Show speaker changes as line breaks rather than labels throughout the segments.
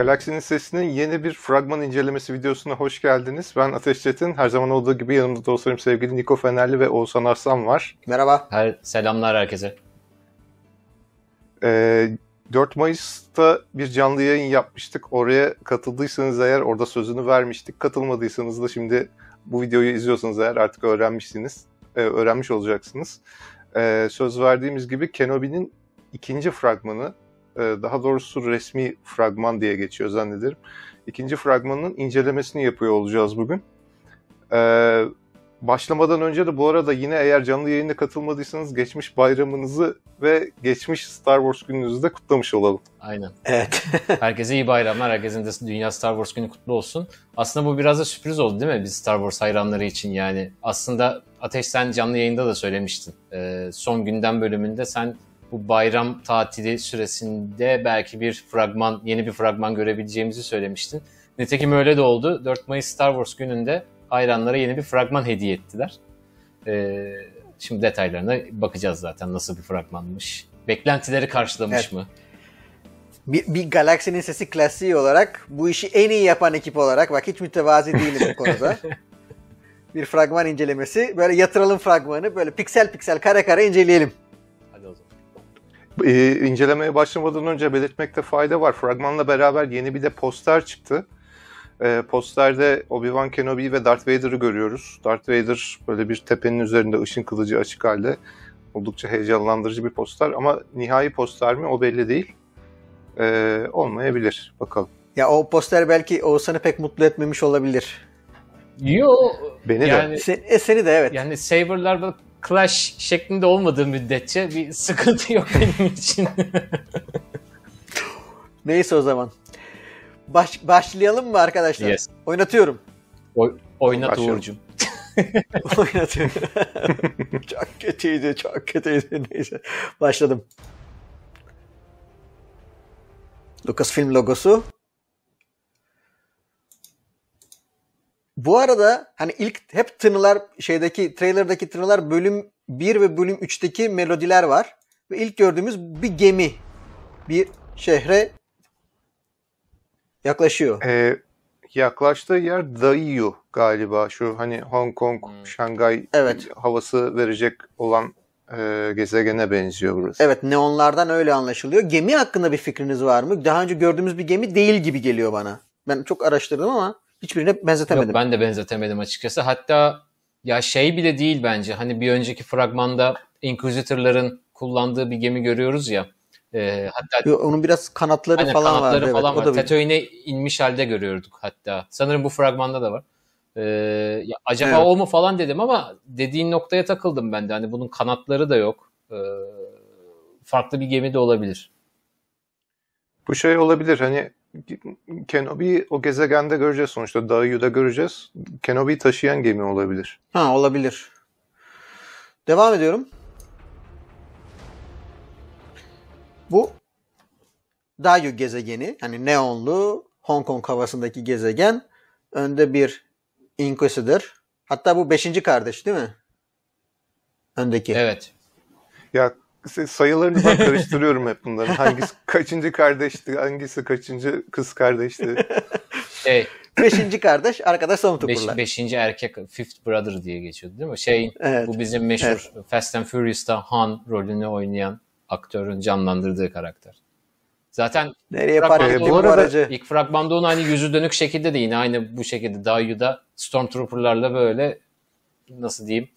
Galaksinin Sesi'nin yeni bir fragman incelemesi videosuna hoş geldiniz. Ben Ateş Çetin. Her zaman olduğu gibi yanımda dostlarım sevgili Niko Fenerli ve Oğuzhan Arslan var. Merhaba. Her, selamlar herkese. Ee, 4 Mayıs'ta bir canlı yayın yapmıştık. Oraya katıldıysanız eğer orada sözünü vermiştik. Katılmadıysanız da şimdi bu videoyu izliyorsanız eğer artık öğrenmişsiniz. Ee, öğrenmiş olacaksınız. Ee, söz verdiğimiz gibi Kenobi'nin ikinci fragmanı e, daha doğrusu resmi fragman diye geçiyor zannederim. İkinci fragmanın incelemesini yapıyor olacağız bugün. E, başlamadan önce de bu arada yine eğer canlı yayında katılmadıysanız geçmiş bayramınızı ve geçmiş Star Wars gününüzü de kutlamış olalım. Aynen. Evet.
Herkese iyi bayramlar. Herkesin de Dünya Star Wars günü kutlu olsun. Aslında bu biraz da sürpriz oldu değil mi biz Star Wars hayranları için yani. Aslında Ateş sen canlı yayında da söylemiştin. Ee, son gündem bölümünde sen bu bayram tatili süresinde belki bir fragman, yeni bir fragman görebileceğimizi söylemiştin. Nitekim öyle de oldu. 4 Mayıs Star Wars gününde hayranlara yeni bir fragman hediye ettiler. Ee, şimdi detaylarına bakacağız zaten nasıl bir fragmanmış. Beklentileri karşılamış evet. mı?
bir, bir galaksinin sesi klasiği olarak bu işi en iyi yapan ekip olarak bak hiç mütevazi değilim bu konuda. bir fragman incelemesi böyle yatıralım fragmanı böyle piksel piksel kare kare inceleyelim
e, incelemeye başlamadan önce belirtmekte fayda var. Fragmanla beraber yeni bir de poster çıktı. E, posterde Obi-Wan Kenobi ve Darth Vader'ı görüyoruz. Darth Vader böyle bir tepenin üzerinde ışın kılıcı açık halde. Oldukça heyecanlandırıcı bir poster ama nihai poster mi o belli değil. E, olmayabilir. Bakalım. Ya o poster belki Oğuzhan'ı pek mutlu etmemiş olabilir. Yo.
Beni yani, de. Sen, e, seni de evet. Yani Saber'lar clash şeklinde olmadığı müddetçe
bir sıkıntı yok benim için.
Neyse o zaman. Baş, başlayalım mı arkadaşlar? Yes. Oynatıyorum. Oy, oynat Uğur'cum. Oynatıyorum. çok kötüydü, çok kötüydü. Neyse. Başladım. Lucasfilm logosu Bu arada hani ilk hep tınılar şeydeki trailerdaki tınılar bölüm 1 ve bölüm 3'teki melodiler var. Ve ilk gördüğümüz bir gemi bir şehre
yaklaşıyor. Ee, yaklaştığı yer Daiyu galiba şu hani Hong Kong, hmm. Şangay evet. havası verecek olan e, gezegene benziyor burası.
Evet neonlardan öyle anlaşılıyor. Gemi hakkında bir fikriniz var mı? Daha önce gördüğümüz bir gemi değil gibi geliyor bana. Ben çok araştırdım ama hiçbirine benzetemedim.
Yok, ben de benzetemedim açıkçası. Hatta ya şey bile değil bence. Hani bir önceki fragmanda Inquisitor'ların kullandığı bir gemi görüyoruz ya. E,
hatta onun biraz kanatları hani falan kanatları vardı. Falan evet, var.
Tatooine'e inmiş halde görüyorduk hatta. Sanırım bu fragmanda da var. E, ya acaba evet. o mu falan dedim ama dediğin noktaya takıldım ben de. Hani bunun kanatları da yok. E, farklı bir gemi de olabilir.
Bu şey olabilir hani Kenobi o gezegende göreceğiz sonuçta. Dayu'da göreceğiz. Kenobi taşıyan gemi olabilir.
Ha olabilir. Devam ediyorum. Bu Dayu gezegeni yani neonlu Hong Kong havasındaki gezegen önde bir Inquisitor.
Hatta bu beşinci kardeş değil mi? Öndeki. Evet. Ya sayılarını ben karıştırıyorum hep bunların. Hangisi kaçıncı kardeşti, hangisi kaçıncı kız kardeşti. Şey, beşinci kardeş, arkadaş Samut Beş, beşinci erkek,
Fifth Brother diye geçiyordu değil mi? Şey, evet. bu bizim meşhur evet. Fast and Furious'ta Han rolünü oynayan aktörün canlandırdığı karakter. Zaten Nereye park bu arada ilk fragmanda onun hani yüzü dönük şekilde de yine aynı bu şekilde Dayu'da Stormtrooper'larla böyle nasıl diyeyim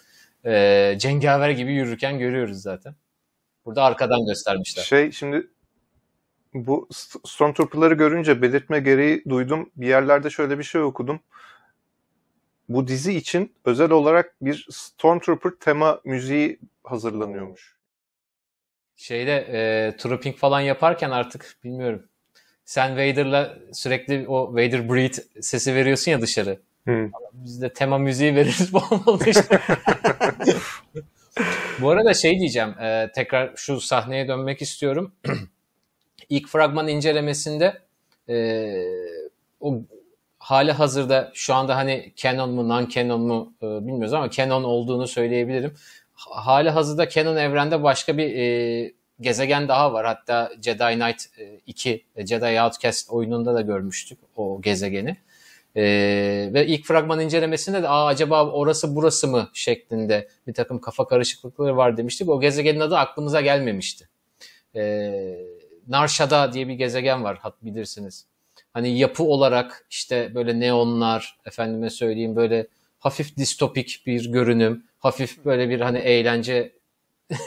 e, cengaver gibi yürürken görüyoruz zaten. Burada arkadan göstermişler. Şey şimdi
bu Stormtrooper'ları görünce belirtme gereği duydum. Bir yerlerde şöyle bir şey okudum. Bu dizi için özel olarak bir Stormtrooper tema müziği hazırlanıyormuş.
Şeyde e, trooping falan yaparken artık bilmiyorum. Sen Vader'la sürekli o Vader Breed sesi veriyorsun ya dışarı. Hmm. Biz de tema müziği veririz bu olmalı işte. Bu arada şey diyeceğim. E, tekrar şu sahneye dönmek istiyorum. İlk fragman incelemesinde e, o hali hazırda şu anda hani Canon mu non-Canon mu e, bilmiyoruz ama Canon olduğunu söyleyebilirim. Hali hazırda Canon evrende başka bir e, gezegen daha var. Hatta Jedi Knight 2 e, Jedi Outcast oyununda da görmüştük o gezegeni. E, ve ilk fragman incelemesinde de Aa, acaba orası burası mı şeklinde bir takım kafa karışıklıkları var demiştik. O gezegenin adı aklımıza gelmemişti. E, Narşada diye bir gezegen var hat bilirsiniz. Hani yapı olarak işte böyle neonlar efendime söyleyeyim böyle hafif distopik bir görünüm, hafif böyle bir hani eğlence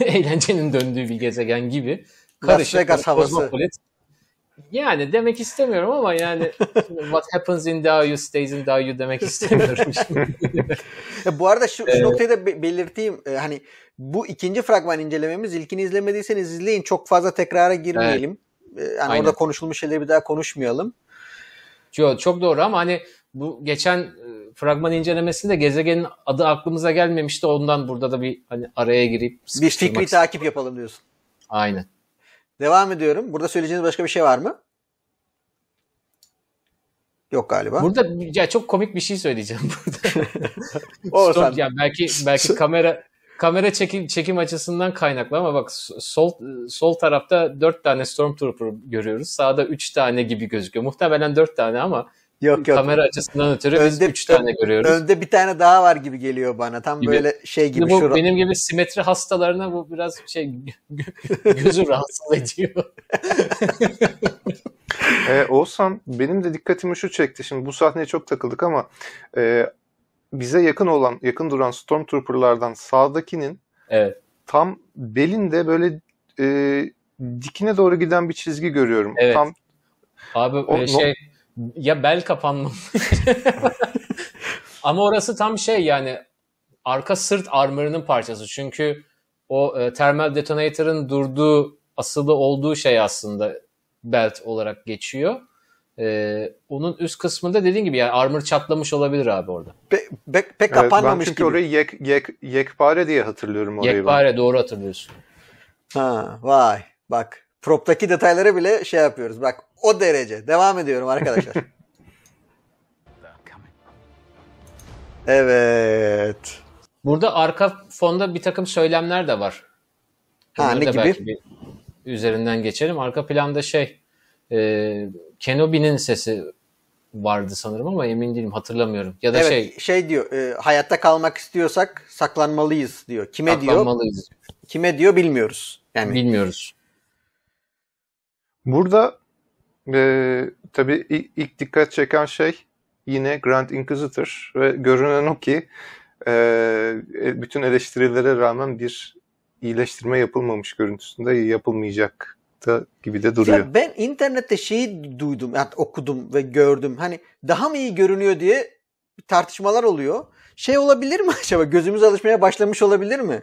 eğlencenin döndüğü bir gezegen gibi.
Karışık, Las Vegas havası.
Yani demek istemiyorum
ama yani what happens in you stays in you demek istemiyorum. bu arada şu, şu ee, noktayı da belirteyim. Ee, hani bu ikinci fragman incelememiz. İlkini izlemediyseniz izleyin. Çok fazla tekrara girmeyelim. Evet. Ee, hani Aynen. orada konuşulmuş şeyleri bir daha konuşmayalım. Yo, çok doğru ama hani bu geçen e, fragman incelemesinde
gezegenin adı aklımıza gelmemişti. Ondan burada da bir hani araya girip bir fikri
takip yapalım diyorsun. Aynen. Devam ediyorum. Burada söyleyeceğiniz başka bir şey var mı?
Yok galiba. Burada ya çok komik bir şey söyleyeceğim burada. Olsan. ya belki belki kamera kamera çekim çekim açısından kaynaklı ama bak sol sol tarafta 4 tane Stormtrooper görüyoruz. Sağda 3 tane gibi gözüküyor. Muhtemelen 4 tane ama Yok yok. Kamera açısından ötürü önde, üç tane görüyoruz.
Önde bir tane daha var gibi geliyor bana. Tam gibi. böyle şey gibi. Bu, şu... Benim
gibi simetri
hastalarına bu biraz şey
gözü rahatsız ediyor.
ee, Oğuzhan benim de dikkatimi şu çekti. Şimdi bu sahneye çok takıldık ama e, bize yakın olan, yakın duran Stormtrooper'lardan sağdakinin evet. tam belinde böyle e, dikine doğru giden bir çizgi görüyorum. Evet. Tam Abi o, e, şey
no ya bel kapanmamış. Ama orası tam şey yani arka sırt armor'ının parçası. Çünkü o e, termal detonator'ın durduğu asılı olduğu şey aslında belt olarak geçiyor. Ee, onun üst kısmında dediğin gibi yani armor çatlamış olabilir abi orada. Pe, pe,
pek evet, kapanmamış ben çünkü orayı yek, yek, yekpare diye hatırlıyorum orayı. Yekpare ben. doğru hatırlıyorsun.
Ha vay bak proptaki detaylara bile şey yapıyoruz. Bak o derece. Devam ediyorum arkadaşlar. evet. Burada
arka fonda bir takım söylemler de var. Bunları ha, ne gibi? Bir üzerinden geçelim. Arka planda şey e, Kenobi'nin sesi vardı sanırım ama emin değilim hatırlamıyorum. Ya da evet, şey
şey diyor e, hayatta kalmak istiyorsak saklanmalıyız diyor. Kime saklanmalıyız. diyor? Kime diyor bilmiyoruz. Yani
bilmiyoruz. Burada ee, tabii ilk dikkat çeken şey yine Grand Inquisitor ve görünen o ki e, e, bütün eleştirilere rağmen bir iyileştirme yapılmamış görüntüsünde yapılmayacak da gibi de duruyor. Ya
ben internette şeyi duydum, yani okudum ve gördüm. Hani daha mı iyi görünüyor diye tartışmalar oluyor. Şey olabilir mi acaba? Gözümüz alışmaya başlamış olabilir mi?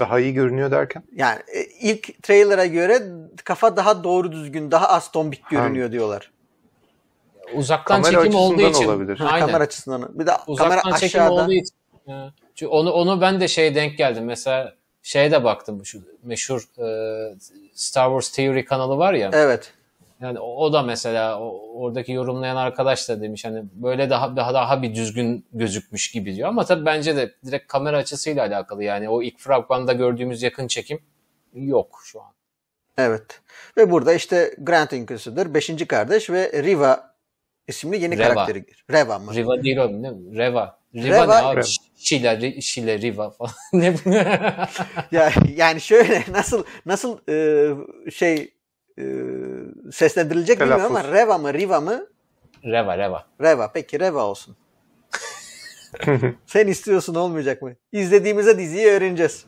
Daha iyi görünüyor derken?
Yani e, ilk trailer'a göre kafa daha doğru düzgün, daha az tombik görünüyor diyorlar.
Uzaktan kamera çekim olduğu için olabilir. Aynen. kamera
açısından. Bir de Uzaktan kamera çekim aşağıda. olduğu için.
Ha.
Onu onu ben de şey denk geldim. Mesela şeye de baktım şu meşhur e, Star Wars Theory kanalı var ya. Evet. Yani o, o da mesela o, oradaki yorumlayan arkadaş da demiş hani böyle daha daha daha bir düzgün gözükmüş gibi diyor ama tabii bence de direkt kamera açısıyla alakalı yani o ilk fragmanda gördüğümüz yakın çekim
yok şu an. Evet. Ve burada işte Grant İnküsü'dür. Beşinci kardeş ve Riva isimli yeni Reva. karakteri. Reva mı? Riva değil o değil mi? Reva. Riva, Reva ne abi? Şile, Şile, Riva falan. ne bu? ya, yani şöyle nasıl nasıl e, şey e, seslendirilecek Telaffuz. bilmiyorum ama Reva mı Riva mı?
Reva, Reva.
Reva. Peki Reva olsun. Sen istiyorsun olmayacak mı? İzlediğimize diziyi öğreneceğiz.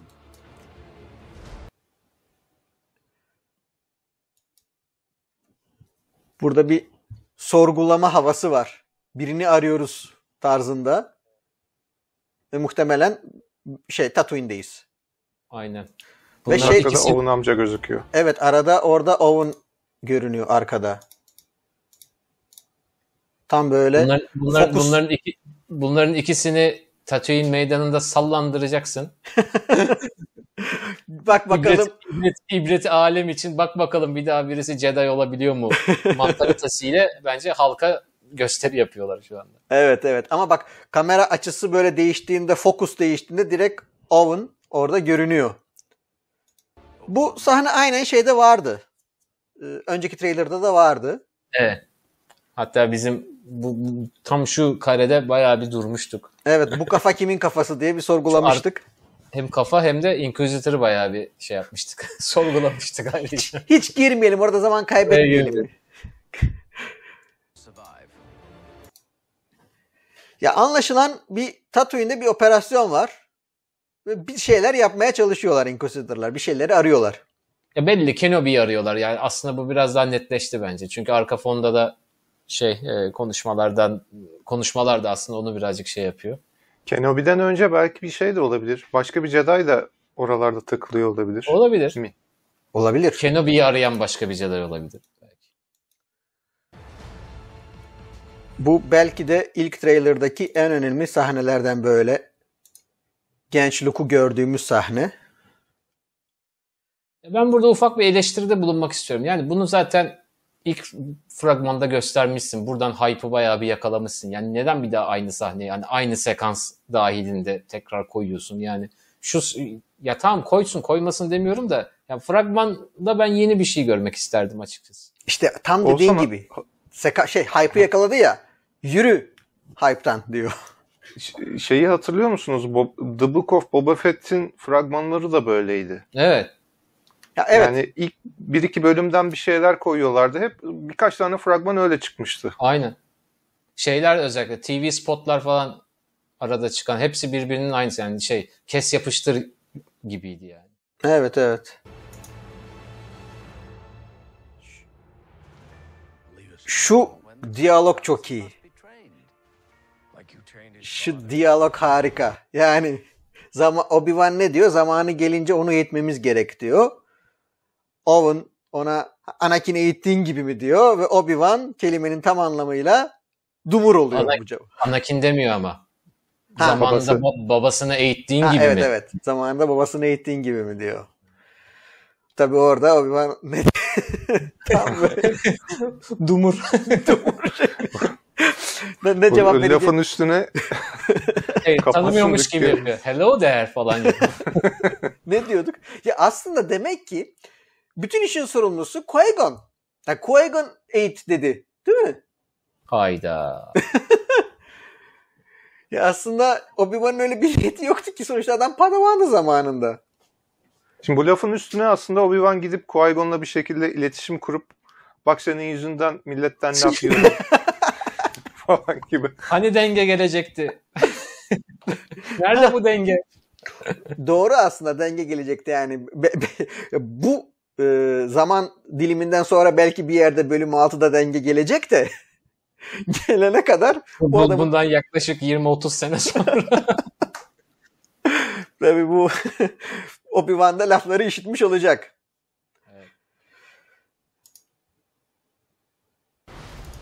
Burada bir sorgulama havası var. Birini arıyoruz tarzında. Ve muhtemelen şey Tatooine'deyiz. Aynen. Bunun Ve şey, arkada Owen
amca gözüküyor.
Evet arada orada Owen görünüyor arkada. Tam böyle bunlar, bunlar, fokus... bunların, iki, bunların
ikisini Tatooine meydanında sallandıracaksın. bak bakalım. İbret, ibret, ibret alem için bak bakalım bir daha birisi Jedi olabiliyor mu? ile bence halka
gösteri yapıyorlar şu anda. Evet evet ama bak kamera açısı böyle değiştiğinde, fokus değiştiğinde direkt Owen orada görünüyor. Bu sahne aynen şeyde vardı. Ee, önceki trailerda da vardı.
Evet. Hatta bizim bu, bu tam şu karede bayağı bir durmuştuk.
Evet bu kafa kimin kafası diye bir sorgulamıştık
hem kafa hem de Inquisitor'ı bayağı bir
şey yapmıştık. Sorgulamıştık ayrıca. Hiç, hiç girmeyelim. Orada zaman kaybetmeyelim. ya anlaşılan bir Tatooine'de bir operasyon var. Ve bir şeyler yapmaya çalışıyorlar Inquisitor'lar. Bir şeyleri arıyorlar.
Ya belli Kenobi'yi arıyorlar. Yani aslında bu biraz daha netleşti bence. Çünkü arka fonda da şey e, konuşmalardan konuşmalar da aslında onu birazcık şey yapıyor
Kenobi'den önce belki bir şey de olabilir. Başka bir Jedi da oralarda takılıyor olabilir. Olabilir. Mi? Olabilir. Kenobi'yi arayan başka bir Jedi olabilir. Belki.
Bu belki de ilk trailer'daki en önemli sahnelerden böyle genç Luke'u gördüğümüz sahne.
Ben burada ufak bir eleştiride bulunmak istiyorum. Yani bunu zaten ilk fragmanda göstermişsin. Buradan hype'ı bayağı bir yakalamışsın. Yani neden bir daha aynı sahne yani aynı sekans dahilinde tekrar koyuyorsun? Yani şu ya tamam koysun koymasın demiyorum da ya fragmanda ben yeni bir şey görmek isterdim açıkçası. İşte tam dediğin Olsa gibi.
Seka şey hype'ı yakaladı ya. Yürü hype'tan diyor. Şeyi hatırlıyor musunuz? Bob, The Book of Boba Fett'in fragmanları da böyleydi. Evet. Ya evet. Yani ilk bir iki bölümden bir şeyler koyuyorlardı. Hep birkaç tane fragman öyle çıkmıştı. Aynen.
Şeyler özellikle TV spotlar falan arada çıkan hepsi birbirinin aynısı yani şey kes yapıştır gibiydi yani. Evet
evet. Şu diyalog çok iyi. Şu diyalog harika. Yani zaman Obi-Wan ne diyor? Zamanı gelince onu yetmemiz gerek diyor. Owen ona Anakin eğittiğin gibi mi diyor ve Obi-Wan kelimenin tam anlamıyla dumur oluyor Ana, bu cevap.
Anakin demiyor ama.
Ha, zamanında babası.
babasını eğittiğin
ha, gibi evet, mi? Evet evet. Zamanında babasını eğittiğin gibi mi diyor. Tabi orada Obi-Wan ne
tam böyle dumur. dumur. ne, ne cevap vereceğim? Lafın üstüne
şey, tanımıyormuş gibi Hello there falan.
ne diyorduk? Ya aslında demek ki bütün işin sorumlusu Qui-Gon. Yani Qui-Gon eğit dedi. Değil mi?
Hayda.
ya
aslında Obi-Wan'ın öyle bir niyeti yoktu ki sonuçta adam Padawan'dı zamanında. Şimdi bu lafın üstüne aslında Obi-Wan gidip Qui-Gon'la bir şekilde iletişim kurup bak senin yüzünden milletten laf yiyorum falan gibi.
Hani denge gelecekti? Nerede bu denge? Doğru aslında denge gelecekti yani. Be, be, bu e, zaman diliminden sonra belki bir yerde bölüm 6'da denge gelecek de gelene kadar bu, adamın... bundan yaklaşık 20-30 sene sonra tabi bu Obi-Wan'da lafları işitmiş olacak. Evet.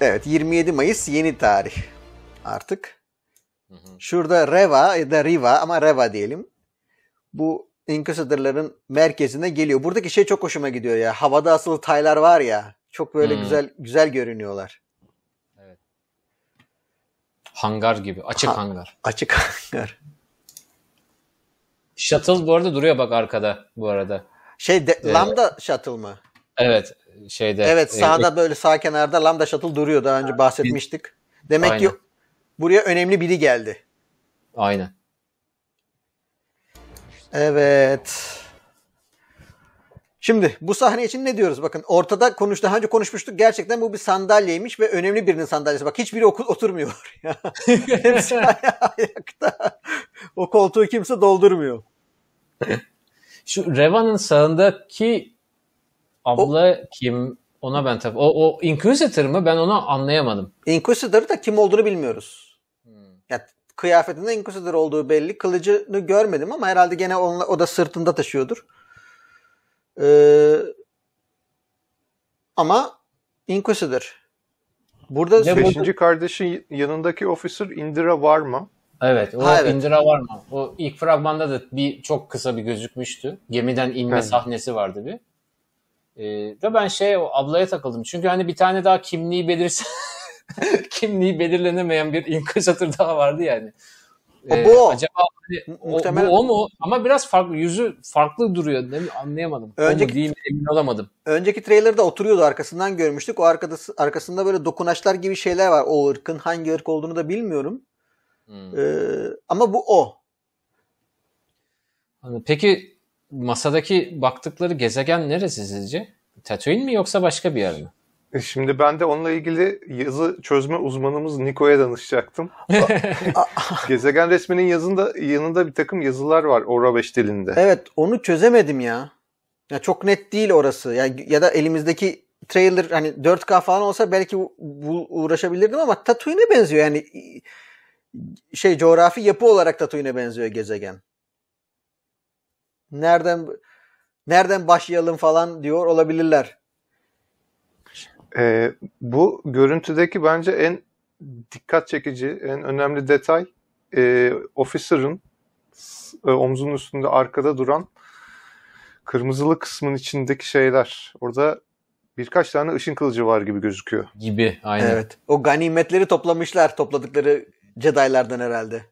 evet 27 Mayıs yeni tarih artık. Hı hı. Şurada Reva ya da Riva ama Reva diyelim. Bu Inquisitor'ların merkezine geliyor. Buradaki şey çok hoşuma gidiyor ya. Havada asılı taylar var ya. Çok böyle hmm. güzel güzel görünüyorlar. Evet.
Hangar gibi. Açık ha, hangar. Açık hangar. Shuttle bu arada duruyor bak arkada bu arada.
Şey de, ee, lambda shuttle mı?
Evet şeyde. Evet e, sağda e,
böyle sağ kenarda lambda shuttle duruyor daha önce bahsetmiştik. Demek Aynen. ki buraya önemli biri geldi. Aynen. Evet. Şimdi bu sahne için ne diyoruz? Bakın ortada konuştu. daha önce konuşmuştuk. Gerçekten bu bir sandalyeymiş ve önemli birinin sandalyesi. Bak hiçbiri oturmuyor Hepsi ayakta. O koltuğu kimse doldurmuyor. Şu Revan'ın
sağındaki abla o, kim? Ona ben tabii. O, o Inquisitor
mı? Ben onu anlayamadım. Inquisitor'ı da kim olduğunu bilmiyoruz. Hmm. Yani kıyafetinde Inquisitor olduğu belli. Kılıcını görmedim ama herhalde gene onunla, o da sırtında taşıyordur.
Ee, ama Inquisitor. Burada ne beşinci burada... kardeşin yanındaki officer Indira var mı?
Evet, o ha, evet. Indira var mı? O ilk fragmanda da bir çok kısa bir gözükmüştü. Gemiden inme evet. sahnesi vardı bir. Ee, da ben şey o ablaya takıldım. Çünkü hani bir tane daha kimliği belirsin. kimliği belirlenemeyen bir inkasatör daha vardı yani.
Ee, bu. Acaba hani, o, bu o mu?
Ama biraz farklı. Yüzü farklı duruyor. Ne, anlayamadım. Önceki, o mu değil emin olamadım.
Önceki trailerde oturuyordu arkasından görmüştük. O arkada, arkasında böyle dokunaçlar gibi şeyler var. O ırkın hangi ırk olduğunu da bilmiyorum. Hmm. Ee, ama bu o.
Peki masadaki baktıkları gezegen neresi sizce? Tatooine mi yoksa başka bir yer mi?
E, şimdi ben de onunla ilgili yazı çözme uzmanımız Niko'ya danışacaktım. Gezegen resminin yazında, yanında bir takım yazılar var Ora 5 dilinde.
Evet onu çözemedim ya. ya çok net değil orası. Ya, ya da elimizdeki trailer hani 4K falan olsa belki bu, uğraşabilirdim ama Tatooine'e benziyor. Yani şey coğrafi yapı olarak Tatooine'e benziyor gezegen. Nereden nereden başlayalım falan diyor olabilirler.
E, bu görüntüdeki bence en dikkat çekici, en önemli detay e, officer'ın e, omzunun üstünde arkada duran kırmızılı kısmın içindeki şeyler. Orada birkaç tane ışın kılıcı var gibi gözüküyor. Gibi aynen. Evet. O ganimetleri toplamışlar topladıkları Jedi'lardan herhalde.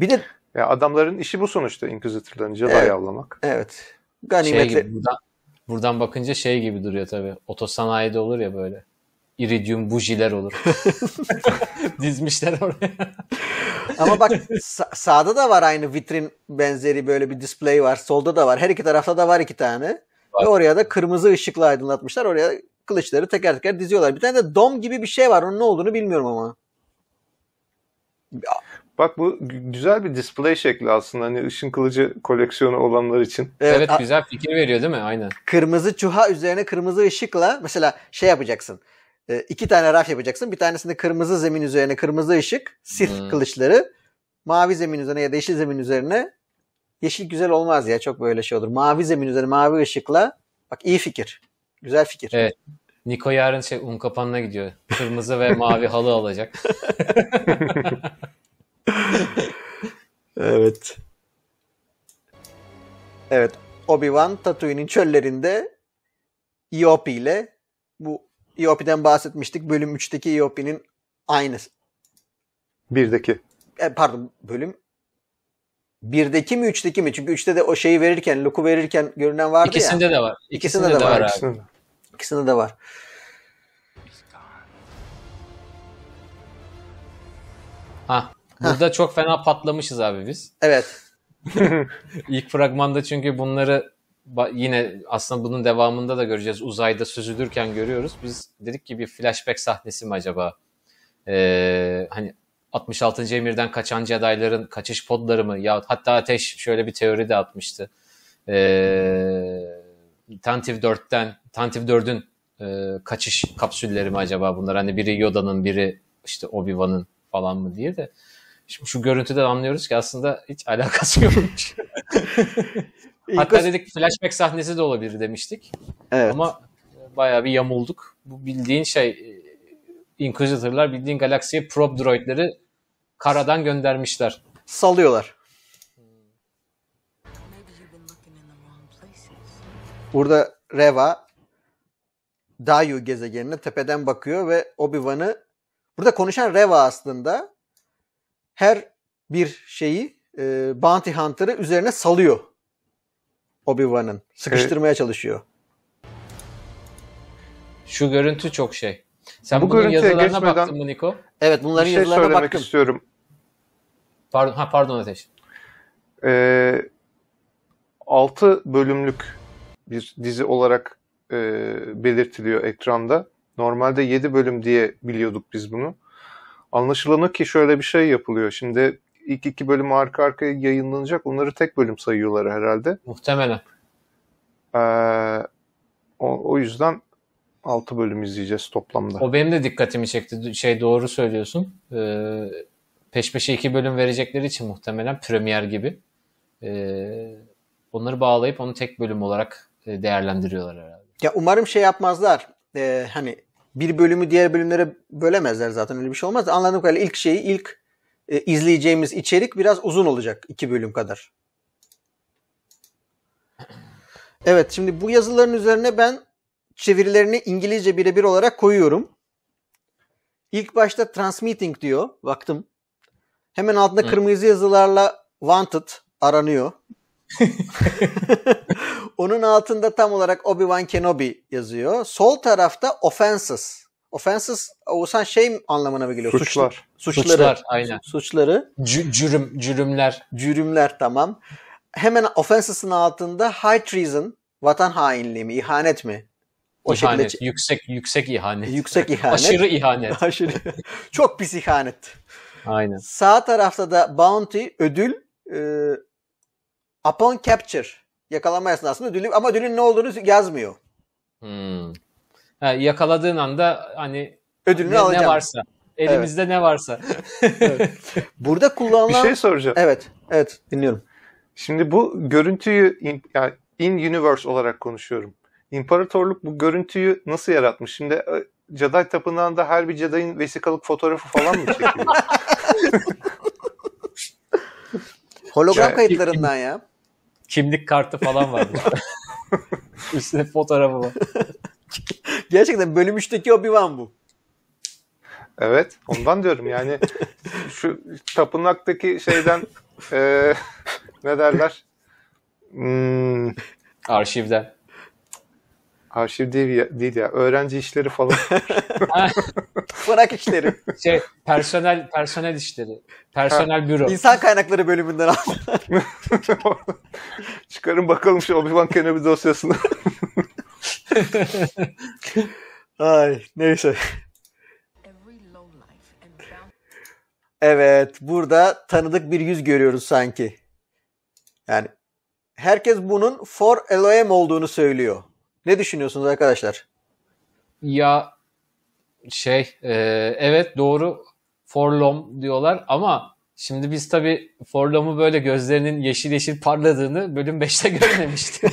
Bir de ya adamların işi bu sonuçta Inquisitor'dan Jedi'yi evet. avlamak. Evet. Ganimetleri şey gibi, buradan,
Buradan bakınca şey gibi duruyor tabii. Otosanayide olur ya böyle. İridium bujiler olur.
Dizmişler oraya. Ama bak sa- sağda da var aynı vitrin benzeri böyle bir display var. Solda da var. Her iki tarafta da var iki tane. Var. Ve oraya da kırmızı ışıkla aydınlatmışlar. Oraya kılıçları teker teker diziyorlar. Bir tane de dom gibi bir şey var. Onun ne olduğunu bilmiyorum ama.
Bak bu güzel bir display şekli aslında hani ışın kılıcı koleksiyonu olanlar için. Evet, evet güzel
fikir veriyor değil mi? Aynen. Kırmızı çuha üzerine kırmızı ışıkla mesela şey yapacaksın. E, iki tane raf yapacaksın. Bir tanesinde kırmızı zemin üzerine kırmızı ışık, Sith hmm. kılıçları. Mavi zemin üzerine ya da yeşil zemin üzerine yeşil güzel olmaz ya çok böyle şey olur. Mavi zemin üzerine mavi ışıkla bak iyi fikir. Güzel fikir.
Evet. Niko yarın şey un kapanına gidiyor. Kırmızı ve mavi halı alacak.
evet. Evet. Obi-Wan Tatooine'in çöllerinde Iopi ile bu Iopi'den bahsetmiştik. Bölüm 3'teki Iopi'nin aynısı. Birdeki. E, pardon bölüm Birdeki mi üçteki mi? Çünkü üçte de o şeyi verirken, Luke'u verirken görünen vardı İkisinde ya. İkisinde de var. İkisinde, İkisinde de, de var. var İkisinde. İkisinde de var.
Ha. Burada çok fena patlamışız abi biz. Evet. İlk fragmanda çünkü bunları yine aslında bunun devamında da göreceğiz. Uzayda süzülürken görüyoruz. Biz dedik ki bir flashback sahnesi mi acaba? Ee, hani 66. emirden kaçan Jedi'ların kaçış podları mı? Ya hatta Ateş şöyle bir teori de atmıştı. Ee, Tantive 4'ten Tantive 4'ün e, kaçış kapsülleri mi acaba bunlar? Hani biri Yoda'nın, biri işte Obi-Wan'ın falan mı diye de Şimdi şu görüntüde anlıyoruz ki aslında hiç alakası yokmuş. Hatta dedik flashback sahnesi de olabilir demiştik. Evet. Ama bayağı bir yamulduk. Bu bildiğin şey e, Inquisitor'lar bildiğin galaksiye probe droidleri karadan
göndermişler. Salıyorlar. Burada Reva Dayu gezegenine tepeden bakıyor ve Obi-Wan'ı burada konuşan Reva aslında her bir şeyi e, Bounty Hunter'ı üzerine salıyor Obi-Wan'ın. Sıkıştırmaya evet. çalışıyor. Şu görüntü çok
şey. Sen Bu bunun yazılarına geçmeden, baktın mı Niko? Evet bunların şey yazılarına söylemek baktım. istiyorum.
Pardon, ha, pardon Ateş.
Ee, 6 bölümlük bir dizi olarak e, belirtiliyor ekranda. Normalde 7 bölüm diye biliyorduk biz bunu. Anlaşılanı ki şöyle bir şey yapılıyor. Şimdi ilk iki bölüm arka arkaya yayınlanacak. Onları tek bölüm sayıyorlar herhalde. Muhtemelen. Ee, o, o yüzden 6 bölüm izleyeceğiz toplamda. O
benim de dikkatimi çekti. Şey doğru söylüyorsun. Ee, peş peşe 2 bölüm verecekleri için muhtemelen premier gibi. Ee, onları bağlayıp onu
tek bölüm olarak e, değerlendiriyorlar herhalde. Ya umarım şey yapmazlar. Ee, hani bir bölümü diğer bölümlere bölemezler zaten öyle bir şey olmaz. Anladığım kadarıyla ilk şeyi ilk e, izleyeceğimiz içerik biraz uzun olacak iki bölüm kadar. Evet şimdi bu yazıların üzerine ben çevirilerini İngilizce birebir olarak koyuyorum. İlk başta transmitting diyor. Baktım. Hemen altında kırmızı yazılarla wanted aranıyor. Onun altında tam olarak Obi-Wan Kenobi yazıyor. Sol tarafta offenses. Offenses Oğuzhan şey anlamına mı geliyor? Suçlar. Suçları. Suçlar aynen. Suçları. C- cürüm, cürümler. Cürümler tamam. Hemen offenses'ın altında high treason, vatan hainliği mi, ihanet mi? O ihanet, şekilde... yüksek yüksek ihanet. Yüksek ihanet. Aşırı ihanet. Aşırı. Çok pis ihanet. Aynen. Sağ tarafta da bounty, ödül, e, upon capture Yakalanma esnasında dülüm ama dülün ne olduğunu yazmıyor.
Hmm. Ha, yakaladığın anda hani ödülünü ne, alacağım. ne varsa elimizde evet. ne varsa. evet.
Burada kullanılan Bir şey soracağım. Evet, evet dinliyorum. Şimdi bu görüntüyü in, yani in universe olarak konuşuyorum. İmparatorluk bu görüntüyü nasıl yaratmış? Şimdi e, Jedi tapınağında her bir Jedi'in vesikalık fotoğrafı falan mı çekiliyor?
Hologram yani, kayıtlarından ya.
Kimlik kartı falan vardı.
Üstüne fotoğrafı var. Gerçekten bölüm 3'teki Obi-Wan bu. Evet. Ondan diyorum yani şu tapınaktaki şeyden e, ne derler? Hmm, Arşivden. Arşiv değil ya, değil ya öğrenci işleri falan.
Bırak işleri. Şey, personel personel işleri. Personel ha. büro.
İnsan
kaynakları bölümünden al
Çıkarın bakalım şu Obi-Wan Kenobi dosyasını.
Ay neyse. Evet burada tanıdık bir yüz görüyoruz sanki. Yani herkes bunun For Elohim olduğunu söylüyor. Ne düşünüyorsunuz arkadaşlar?
Ya şey e, evet doğru forlom diyorlar ama şimdi biz tabi forlomu böyle gözlerinin yeşil yeşil parladığını bölüm 5'te görmemiştik.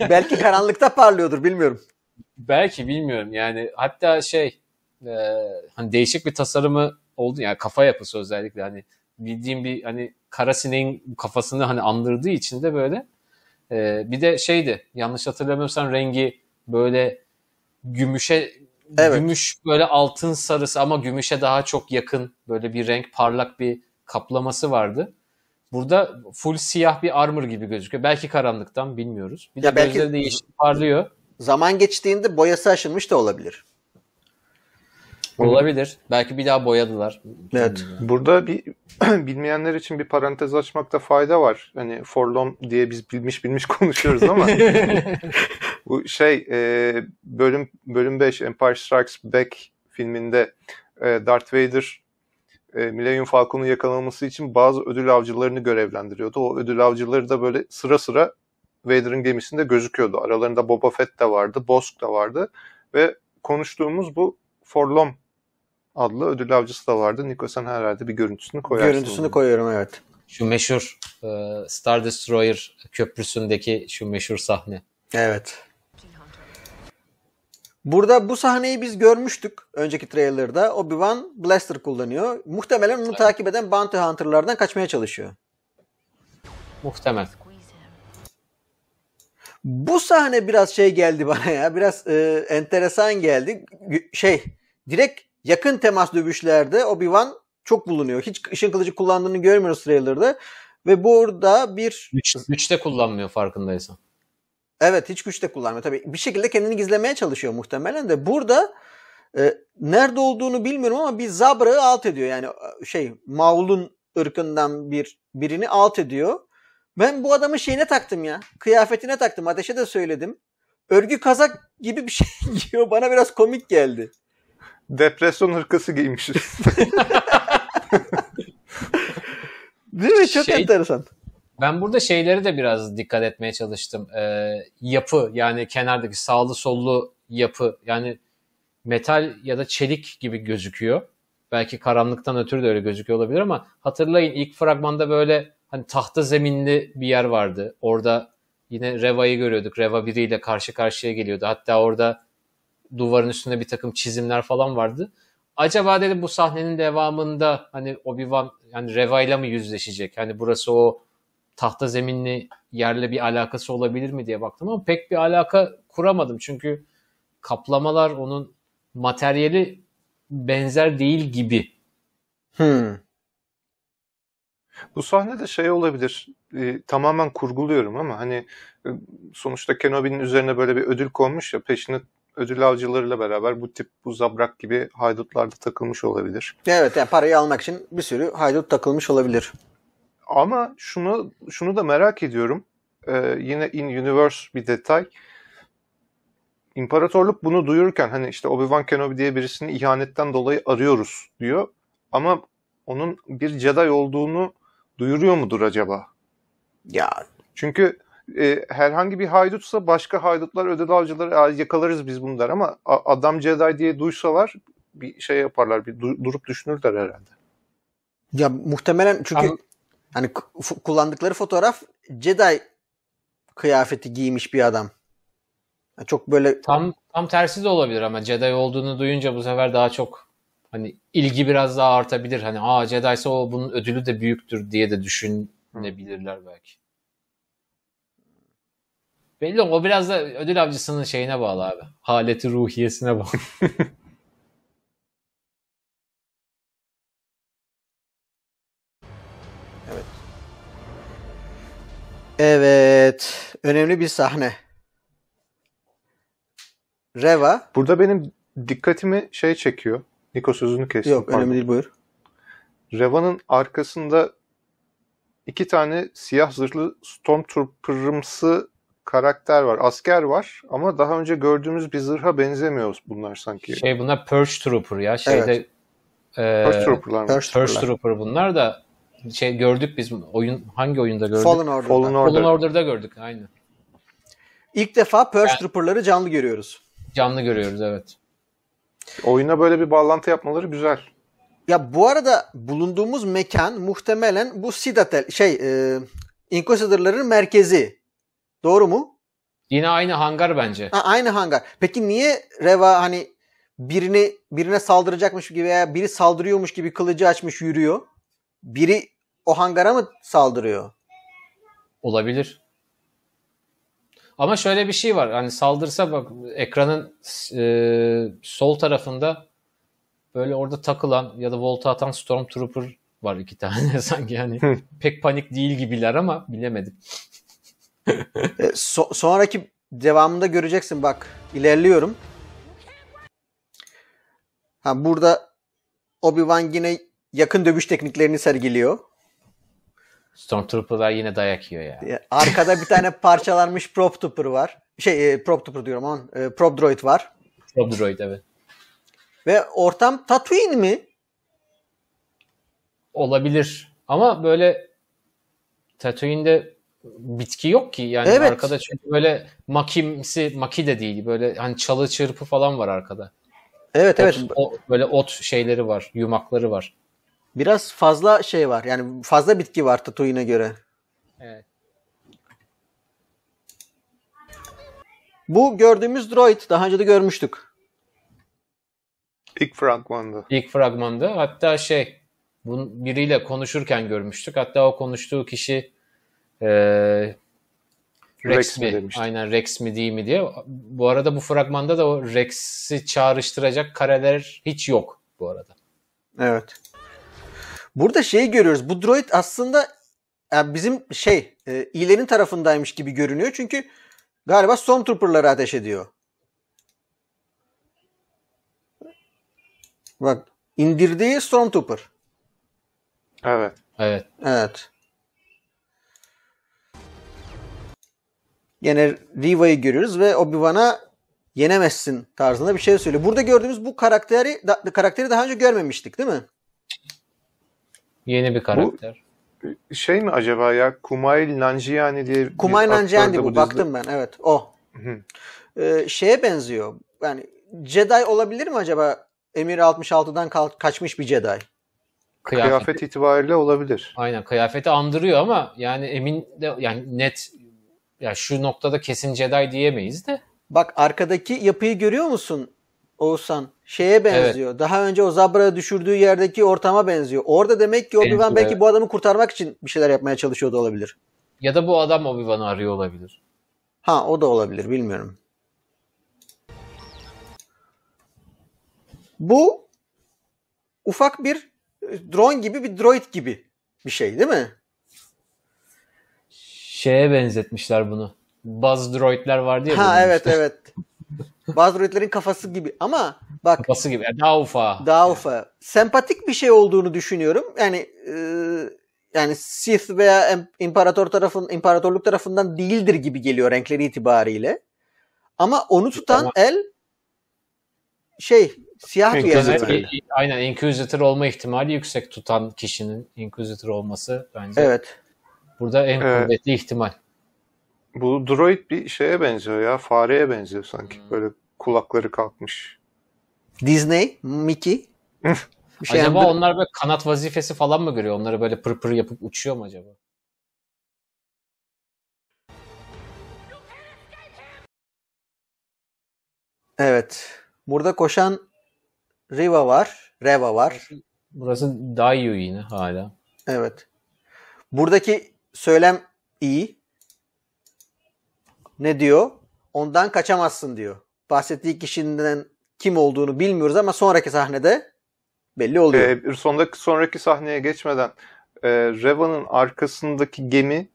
Belki karanlıkta parlıyordur bilmiyorum. Belki bilmiyorum yani
hatta şey e, hani değişik bir tasarımı oldu yani kafa yapısı özellikle hani bildiğim bir hani kara sineğin kafasını hani andırdığı için de böyle e, bir de şeydi yanlış hatırlamıyorsam rengi böyle gümüşe evet. gümüş böyle altın sarısı ama gümüşe daha çok yakın böyle bir renk parlak bir kaplaması vardı. Burada full siyah bir armor gibi gözüküyor. Belki karanlıktan bilmiyoruz.
Bir ya de belki gözleri de yeşil parlıyor. Zaman geçtiğinde boyası aşınmış da olabilir.
Olabilir. Belki bir daha boyadılar. Evet. Yani. Burada bir bilmeyenler için bir parantez açmakta fayda var. Hani forlom diye biz bilmiş bilmiş konuşuyoruz ama bu şey e, bölüm bölüm 5 Empire Strikes Back filminde e, Darth Vader e, Millennium Falcon'u yakalaması için bazı ödül avcılarını görevlendiriyordu. O ödül avcıları da böyle sıra sıra Vader'ın gemisinde gözüküyordu. Aralarında Boba Fett de vardı, Bosk da vardı ve konuştuğumuz bu Forlom adlı ödül avcısı da vardı. Niko sen herhalde bir görüntüsünü koyarsın. Görüntüsünü
onu. koyuyorum evet. Şu meşhur e, Star Destroyer köprüsündeki şu meşhur sahne.
Evet. Burada bu sahneyi biz görmüştük önceki trailer'da. Obi-Wan blaster kullanıyor. Muhtemelen onu evet. takip eden Bounty Hunter'lardan kaçmaya çalışıyor. Muhtemel. Bu sahne biraz şey geldi bana ya. Biraz e, enteresan geldi. Şey direkt yakın temas dövüşlerde Obi-Wan çok bulunuyor. Hiç ışın kılıcı kullandığını görmüyoruz trailer'da. Ve burada bir... Güç,
güçte kullanmıyor farkındaysan.
Evet hiç güçte kullanmıyor. Tabii bir şekilde kendini gizlemeye çalışıyor muhtemelen de. Burada e, nerede olduğunu bilmiyorum ama bir Zabra'yı alt ediyor. Yani e, şey Maul'un ırkından bir birini alt ediyor. Ben bu adamın şeyine taktım ya. Kıyafetine taktım. Ateşe de söyledim. Örgü kazak gibi bir şey giyiyor. Bana biraz komik
geldi. Depresyon hırkası giymişiz. Değil mi? Çok şey, enteresan.
Ben burada şeyleri de biraz dikkat etmeye çalıştım. Ee, yapı yani kenardaki sağlı sollu yapı yani metal ya da çelik gibi gözüküyor. Belki karanlıktan ötürü de öyle gözüküyor olabilir ama hatırlayın ilk fragmanda böyle hani tahta zeminli bir yer vardı. Orada yine Reva'yı görüyorduk. Reva biriyle karşı karşıya geliyordu. Hatta orada duvarın üstünde bir takım çizimler falan vardı. Acaba dedim bu sahnenin devamında hani Obi-Wan yani Reva ile mi yüzleşecek? Hani burası o tahta zeminli yerle bir alakası olabilir mi diye baktım ama pek bir alaka kuramadım. Çünkü kaplamalar onun materyali benzer değil gibi.
Hmm.
Bu sahne de şey olabilir. E, tamamen kurguluyorum ama hani e, sonuçta Kenobi'nin üzerine böyle bir ödül konmuş ya peşini ödül avcılarıyla beraber bu tip bu zabrak gibi haydutlarda takılmış olabilir. Evet yani parayı almak için bir sürü haydut takılmış olabilir. Ama şunu şunu da merak ediyorum. Ee, yine in universe bir detay. İmparatorluk bunu duyururken hani işte Obi-Wan Kenobi diye birisini ihanetten dolayı arıyoruz diyor. Ama onun bir Jedi olduğunu duyuruyor mudur acaba? Ya çünkü e, herhangi bir haydutsa başka haydutlar ödül avcıları yakalarız biz bunu der ama adam Jedi diye duysalar bir şey yaparlar bir du- durup düşünürler herhalde. Ya
muhtemelen çünkü ama, hani kullandıkları fotoğraf Jedi kıyafeti giymiş bir adam. Yani çok böyle tam
tam tersi de olabilir ama Jedi olduğunu duyunca bu sefer daha çok hani ilgi biraz daha artabilir. Hani aa Jedi'sa o bunun ödülü de büyüktür diye de düşünebilirler belki. Belli ama o biraz da ödül avcısının şeyine bağlı abi. Haleti ruhiyesine bağlı.
evet. Evet. Önemli bir sahne.
Reva. Burada benim dikkatimi şey çekiyor. Niko sözünü kestim. Yok pardon. önemli değil buyur. Reva'nın arkasında iki tane siyah zırhlı Stormtrooper'ımsı karakter var. Asker var ama daha önce gördüğümüz bir zırha benzemiyor bunlar sanki.
Şey bunlar Purge Trooper ya. Şeyde evet. e, Purge Trooper'lar. Purge, Purge Trooper bunlar da şey gördük biz oyun hangi oyunda gördük? Fallen
Order'da. Fallen, Order. Fallen Order'da gördük aynı. İlk defa Purge yani, Trooper'ları canlı görüyoruz.
Canlı görüyoruz evet. Oyuna böyle bir bağlantı yapmaları güzel.
Ya bu arada bulunduğumuz mekan muhtemelen bu Citadel şey e, Inquisitor'ların merkezi Doğru mu?
Yine aynı hangar bence.
Ha, aynı hangar. Peki niye Reva hani birini birine saldıracakmış gibi veya biri saldırıyormuş gibi kılıcı açmış yürüyor? Biri o hangara mı saldırıyor? Olabilir.
Ama şöyle bir şey var. Hani saldırsa bak ekranın e, sol tarafında böyle orada takılan ya da volta atan Stormtrooper var iki tane sanki yani. pek panik değil gibiler ama bilemedim.
E, so- sonraki devamında göreceksin bak. ilerliyorum. Ha, burada Obi-Wan yine yakın dövüş tekniklerini sergiliyor.
Stormtrooper'lar yine dayak yiyor ya.
Arkada bir tane parçalanmış prop trooper var. Şey e, prop trooper diyorum ama e, prop droid var. Prop droid evet. Ve ortam Tatooine mi? Olabilir.
Ama böyle Tatooine'de bitki yok ki yani evet. arkada çünkü böyle makimsi maki de değil böyle hani çalı çırpı falan var arkada.
Evet ot, evet. O, böyle ot şeyleri var, yumakları var. Biraz fazla şey var. Yani fazla bitki var Tatooine'e göre. Evet. Bu gördüğümüz droid. Daha önce de görmüştük.
İlk fragmanda. İlk fragmanda. Hatta şey bun, biriyle konuşurken görmüştük. Hatta o konuştuğu kişi ee,
Rex, Rex mi? Demiştim.
Aynen Rex mi değil mi diye. Bu arada bu fragmanda da o Rex'i çağrıştıracak kareler hiç yok
bu arada. Evet. Burada şeyi görüyoruz. Bu droid aslında yani bizim şey e, iyilerin tarafındaymış gibi görünüyor. Çünkü galiba Stormtrooper'ları ateş ediyor. Bak indirdiği Stormtrooper. Evet. Evet. Evet. Gene Riva'yı görüyoruz ve Obi-Wan'a yenemezsin tarzında bir şey söylüyor. Burada gördüğümüz bu karakteri da, karakteri daha önce görmemiştik değil mi?
Yeni bir karakter. Bu şey mi acaba ya Kumail Nanjiani diye Kumail Nanjiani bu, bu baktım
ben evet o. Ee, şeye benziyor. Yani Jedi olabilir mi acaba? Emir 66'dan ka- kaçmış bir Jedi.
Kıyafet. kıyafet
itibariyle olabilir.
Aynen kıyafeti andırıyor ama yani emin de yani net ya şu noktada kesin Jedi diyemeyiz de.
Bak arkadaki yapıyı görüyor musun Oğuzhan? Şeye benziyor. Evet. Daha önce o Zabra'ya düşürdüğü yerdeki ortama benziyor. Orada demek ki Obi-Wan belki bu adamı kurtarmak için bir şeyler yapmaya çalışıyordu olabilir.
Ya da bu adam Obi-Wan'ı arıyor olabilir.
Ha o da olabilir bilmiyorum. Bu ufak bir drone gibi bir droid gibi bir şey değil mi?
şeye benzetmişler bunu.
Buzz droidler vardı ya. Ha evet evet. Buzz droidlerin kafası gibi ama bak. Kafası gibi. Yani daha ufa. Daha ufa. Sempatik bir şey olduğunu düşünüyorum. Yani e, yani Sith veya imparator tarafın imparatorluk tarafından değildir gibi geliyor renkleri itibariyle. Ama onu tutan tamam. el şey siyah bir yer.
Aynen Inquisitor olma ihtimali yüksek tutan kişinin Inquisitor olması bence. Evet. Burada en evet. kuvvetli ihtimal.
Bu droid bir şeye benziyor ya. Fareye benziyor sanki. Böyle kulakları kalkmış.
Disney, Mickey.
şey acaba
onlar böyle kanat vazifesi falan mı görüyor? Onları böyle pır pır yapıp uçuyor mu acaba?
Evet. Burada koşan Riva var. Reva var.
Burası, burası iyi yine hala.
Evet. Buradaki söylem iyi. Ne diyor? Ondan kaçamazsın diyor. Bahsettiği kişinin kim olduğunu bilmiyoruz ama sonraki sahnede
belli oluyor. Ee, sonraki, sonraki sahneye geçmeden e, Revan'ın arkasındaki gemi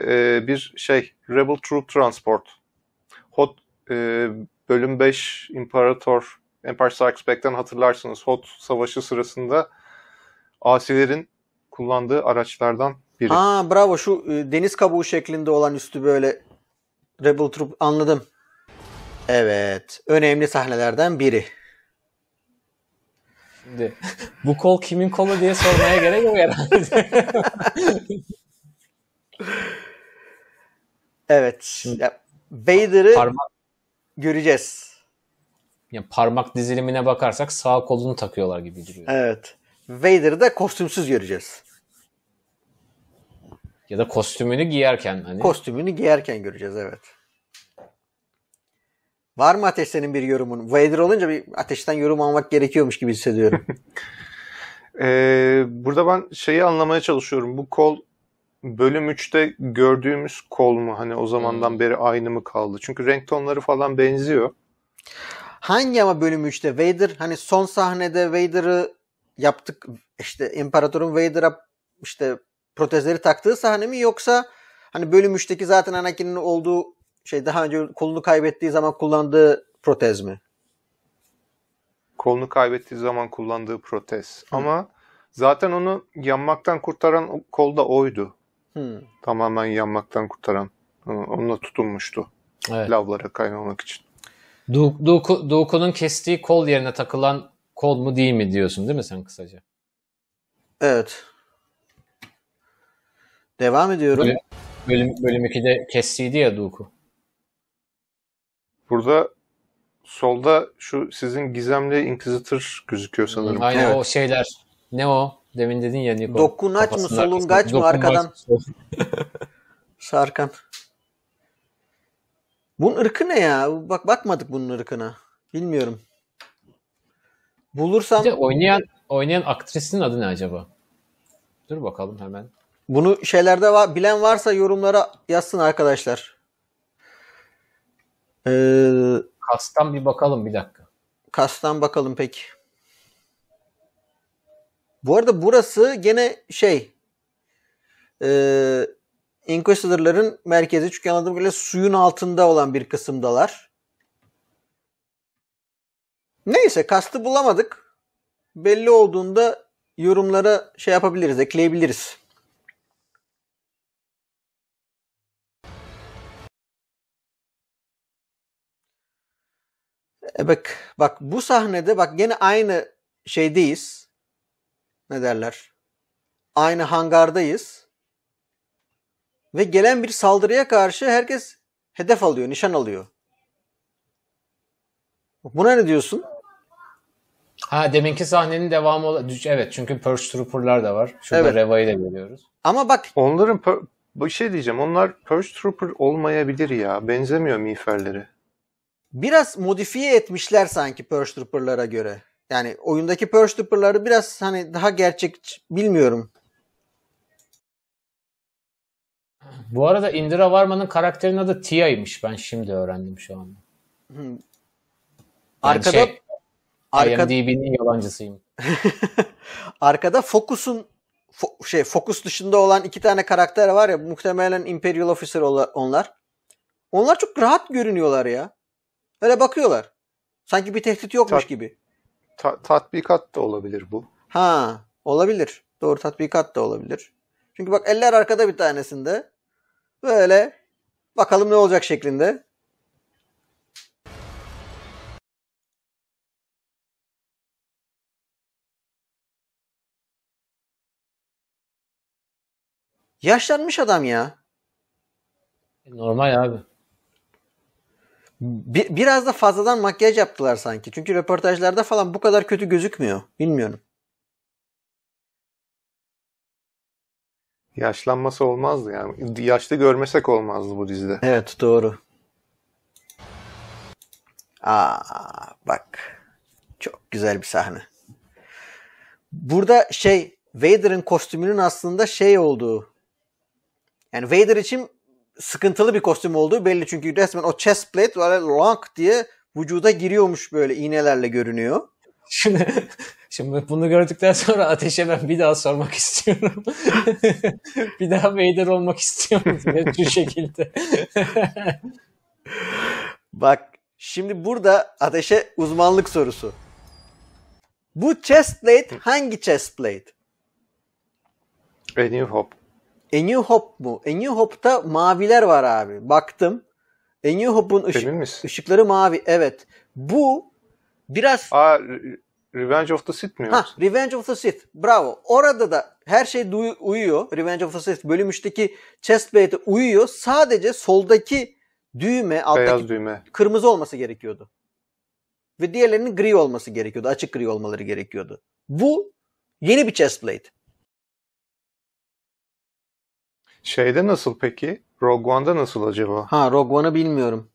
e, bir şey Rebel Troop Transport. Hot e, bölüm 5 İmparator Empire Strikes Back'ten hatırlarsınız. Hot savaşı sırasında asilerin kullandığı araçlardan biri.
Ha bravo şu e, deniz kabuğu şeklinde olan üstü böyle Rebel Troop anladım. Evet. Önemli sahnelerden biri.
Şimdi bu kol kimin kolu diye sormaya gerek yok herhalde.
evet. Ya, Vader'ı parmak, göreceğiz. Yani parmak dizilimine bakarsak sağ kolunu takıyorlar gibi duruyor. Evet. Vader'ı da kostümsüz göreceğiz. Ya da kostümünü giyerken hani. Kostümünü giyerken göreceğiz evet. Var mı Ateş senin bir yorumun? Vader olunca bir Ateş'ten
yorum almak gerekiyormuş gibi hissediyorum. ee, burada ben şeyi anlamaya çalışıyorum. Bu kol bölüm 3'te gördüğümüz kol mu? Hani o zamandan hmm. beri aynı mı kaldı? Çünkü renk tonları falan benziyor. Hangi ama bölüm 3'te
Vader hani son sahnede Vader'ı yaptık işte İmparator'un Vader'a işte protezleri taktığı sahne mi yoksa hani bölüm 3'teki zaten Anakin'in olduğu şey daha önce kolunu kaybettiği zaman kullandığı protez mi?
Kolunu kaybettiği zaman kullandığı protez. Hı. Ama zaten onu yanmaktan kurtaran kol da oydu. Hı. Tamamen yanmaktan kurtaran. Iı, onunla tutunmuştu. Evet. Lavlara kaynamak için.
Du- du- Dooku'nun kestiği kol yerine takılan kol mu değil mi diyorsun değil mi sen kısaca? Evet. Devam ediyorum. Bölüm, bölüm, bölüm 2'de kestiydi ya Duku.
Burada solda şu sizin gizemli Inquisitor gözüküyor sanırım. Aynen evet. o
şeyler. Ne o? Demin dedin ya
Niko. Dokunaç
mı solungaç mı arkadan?
Sarkan. Bunun ırkı ne ya? Bak bakmadık bunun ırkına. Bilmiyorum. Bulursam... Bir de oynayan,
oynayan aktrisin adı ne acaba? Dur
bakalım hemen. Bunu şeylerde var, bilen varsa yorumlara yazsın arkadaşlar. Ee, Kastan bir bakalım bir dakika. Kastan bakalım peki. Bu arada burası gene şey e, Inquisitor'ların merkezi çünkü anladığım kadarıyla suyun altında olan bir kısımdalar. Neyse kastı bulamadık. Belli olduğunda yorumlara şey yapabiliriz, ekleyebiliriz. E bak, bak bu sahnede bak gene aynı şeydeyiz. Ne derler? Aynı hangardayız. Ve gelen bir saldırıya karşı herkes hedef alıyor, nişan alıyor. Buna ne diyorsun?
Ha deminki sahnenin devamı evet çünkü Purge Trooper'lar da var. Şurada evet.
Reva'yı da görüyoruz. Ama bak onların bir şey diyeceğim. Onlar Purge Trooper olmayabilir ya. Benzemiyor miğferleri biraz modifiye etmişler sanki Perch Trooper'lara
göre. Yani oyundaki Perch Trooper'ları biraz hani daha gerçek bilmiyorum.
Bu arada Indira Varma'nın karakterinin adı Tia'ymış. Ben şimdi öğrendim şu anda. Hmm. Yani arkada şey,
arkada IMDb'nin yalancısıyım. arkada Focus'un fo- şey Focus dışında olan iki tane karakter var ya muhtemelen Imperial Officer onlar. Onlar çok rahat görünüyorlar ya. Öyle bakıyorlar. Sanki bir tehdit yokmuş Tat, gibi. Ta, tatbikat da olabilir bu. Ha olabilir. Doğru tatbikat da olabilir. Çünkü bak eller arkada bir tanesinde. Böyle bakalım ne olacak şeklinde. Yaşlanmış adam ya. Normal abi. Bir, biraz da fazladan makyaj yaptılar sanki. Çünkü röportajlarda falan bu kadar kötü gözükmüyor. Bilmiyorum.
Yaşlanması olmazdı yani. Yaşlı görmesek olmazdı bu dizide. Evet doğru. Aa bak.
Çok güzel bir sahne. Burada şey Vader'ın kostümünün aslında şey olduğu. Yani Vader için sıkıntılı bir kostüm olduğu belli. Çünkü resmen o chest plate böyle rank diye vücuda giriyormuş böyle iğnelerle görünüyor. Şimdi,
şimdi bunu gördükten sonra Ateş'e ben bir daha sormak istiyorum.
bir daha Vader olmak istiyorum diye şu şekilde. Bak şimdi burada Ateş'e uzmanlık sorusu. Bu chest plate hangi chest plate? A New Hope. A New Hope bu. A New Hope'ta maviler var abi. Baktım. A New Hope'un ışık, ışıkları mavi. Evet. Bu biraz... Aa, Revenge of the Sith mi? Ha, Revenge of the Sith. Bravo. Orada da her şey uy- uyuyor. Revenge of the Sith bölüm 3'teki chest plate'e uyuyor. Sadece soldaki düğme, alttaki Beyaz düğme. kırmızı olması gerekiyordu. Ve diğerlerinin gri olması gerekiyordu. Açık gri olmaları gerekiyordu. Bu yeni bir chestplate. Şeyde nasıl peki? Rogue One'da nasıl acaba? Ha Rogue One'ı bilmiyorum.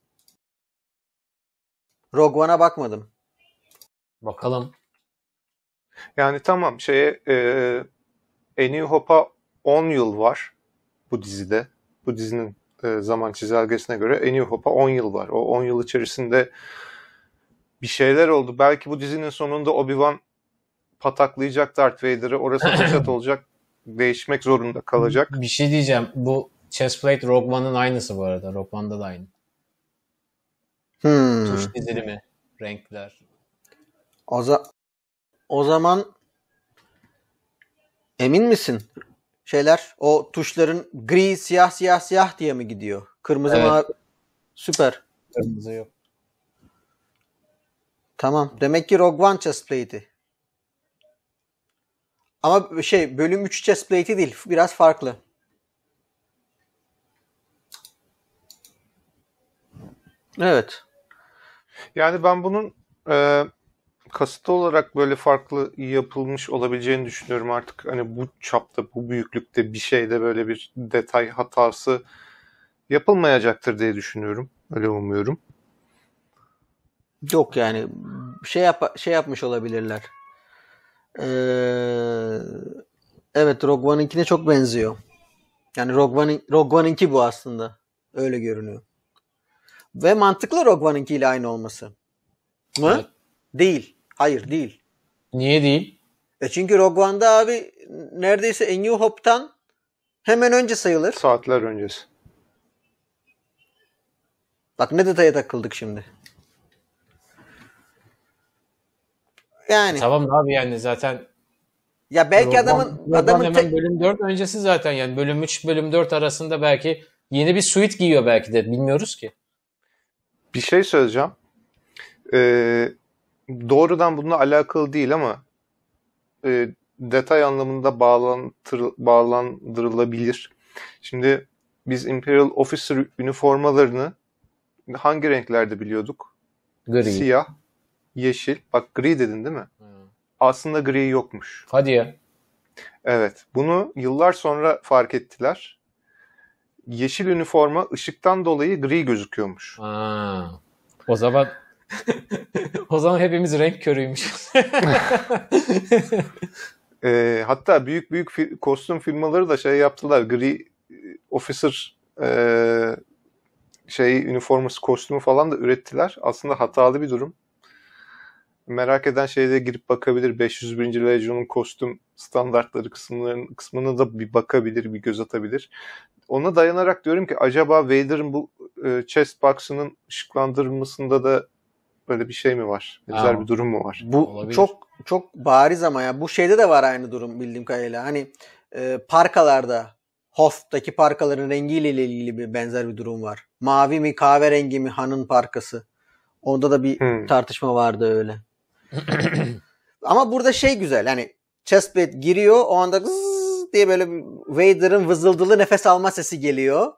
Rogue One'a bakmadım.
Bakalım. Yani tamam şeye e, A New Hope'a 10 yıl var bu dizide. Bu dizinin e, zaman çizelgesine göre A New Hope'a 10 yıl var. O 10 yıl içerisinde bir şeyler oldu. Belki bu dizinin sonunda Obi-Wan pataklayacak Darth Vader'ı. Orası fırsat olacak değişmek zorunda kalacak.
Bir şey diyeceğim. Bu chestplate Rogue One'ın aynısı bu arada. Rogue One'da da aynı.
Hmm. Tuş dizilimi, renkler. O, za o zaman emin misin? Şeyler o tuşların gri, siyah, siyah, siyah diye mi gidiyor? Kırmızı evet. mavi. Süper. Kırmızı yok. Tamam. Demek ki Rogue One chestplate'i. Ama şey bölüm 3 chest değil.
Biraz farklı. Evet. Yani ben bunun e, kasıtlı olarak böyle farklı yapılmış olabileceğini düşünüyorum artık. Hani bu çapta, bu büyüklükte bir şeyde böyle bir detay hatası yapılmayacaktır diye düşünüyorum. Öyle umuyorum. Yok yani şey yap şey
yapmış olabilirler. Ee, evet Rogue One'inkine çok benziyor. Yani Rogue, One, Rogue One'inki bu aslında. Öyle görünüyor. Ve mantıklı Rogue One'inki ile aynı olması. Mı? Evet. Değil. Hayır değil. Niye değil? E çünkü Rogue One'da abi neredeyse A New Hope'tan hemen önce sayılır. Saatler öncesi. Bak ne detaya takıldık şimdi. Yani. Tamam abi yani zaten ya belki Roman, adamın Roman adamın hemen tek... bölüm 4
öncesi zaten yani bölüm 3 bölüm 4 arasında belki yeni bir suit giyiyor belki de bilmiyoruz ki.
Bir şey söyleyeceğim. Ee, doğrudan bununla alakalı değil ama e, detay anlamında bağlantır, bağlandırılabilir. Şimdi biz Imperial Officer üniformalarını hangi renklerde biliyorduk? Gri. Siyah, yeşil. Bak gri dedin değil mi? Hmm. Aslında gri yokmuş. Hadi ya. Evet. Bunu yıllar sonra fark ettiler. Yeşil üniforma ışıktan dolayı gri gözüküyormuş. Aa, o zaman
o zaman hepimiz renk körüymüşüz. e,
ee, hatta büyük büyük fi- kostüm firmaları da şey yaptılar. Gri e, officer e, şey üniforması kostümü falan da ürettiler. Aslında hatalı bir durum merak eden şeyde girip bakabilir. 501. Legion'un kostüm standartları kısımlarının kısmına da bir bakabilir, bir göz atabilir. Ona dayanarak diyorum ki acaba Vader'ın bu e, chest box'ının ışıklandırmasında da böyle bir şey mi var? Benzer bir durum mu var? Bu Olabilir. çok
çok bariz ama ya bu şeyde de var aynı durum bildiğim kadarıyla. Hani e, parkalarda Hoth'taki parkaların rengiyle ilgili bir benzer bir durum var. Mavi mi kahverengi mi hanın parkası. Onda da bir hmm. tartışma vardı öyle. Ama burada şey güzel hani chestplate giriyor o anda diye böyle Vader'ın vızıldılı nefes alma sesi geliyor.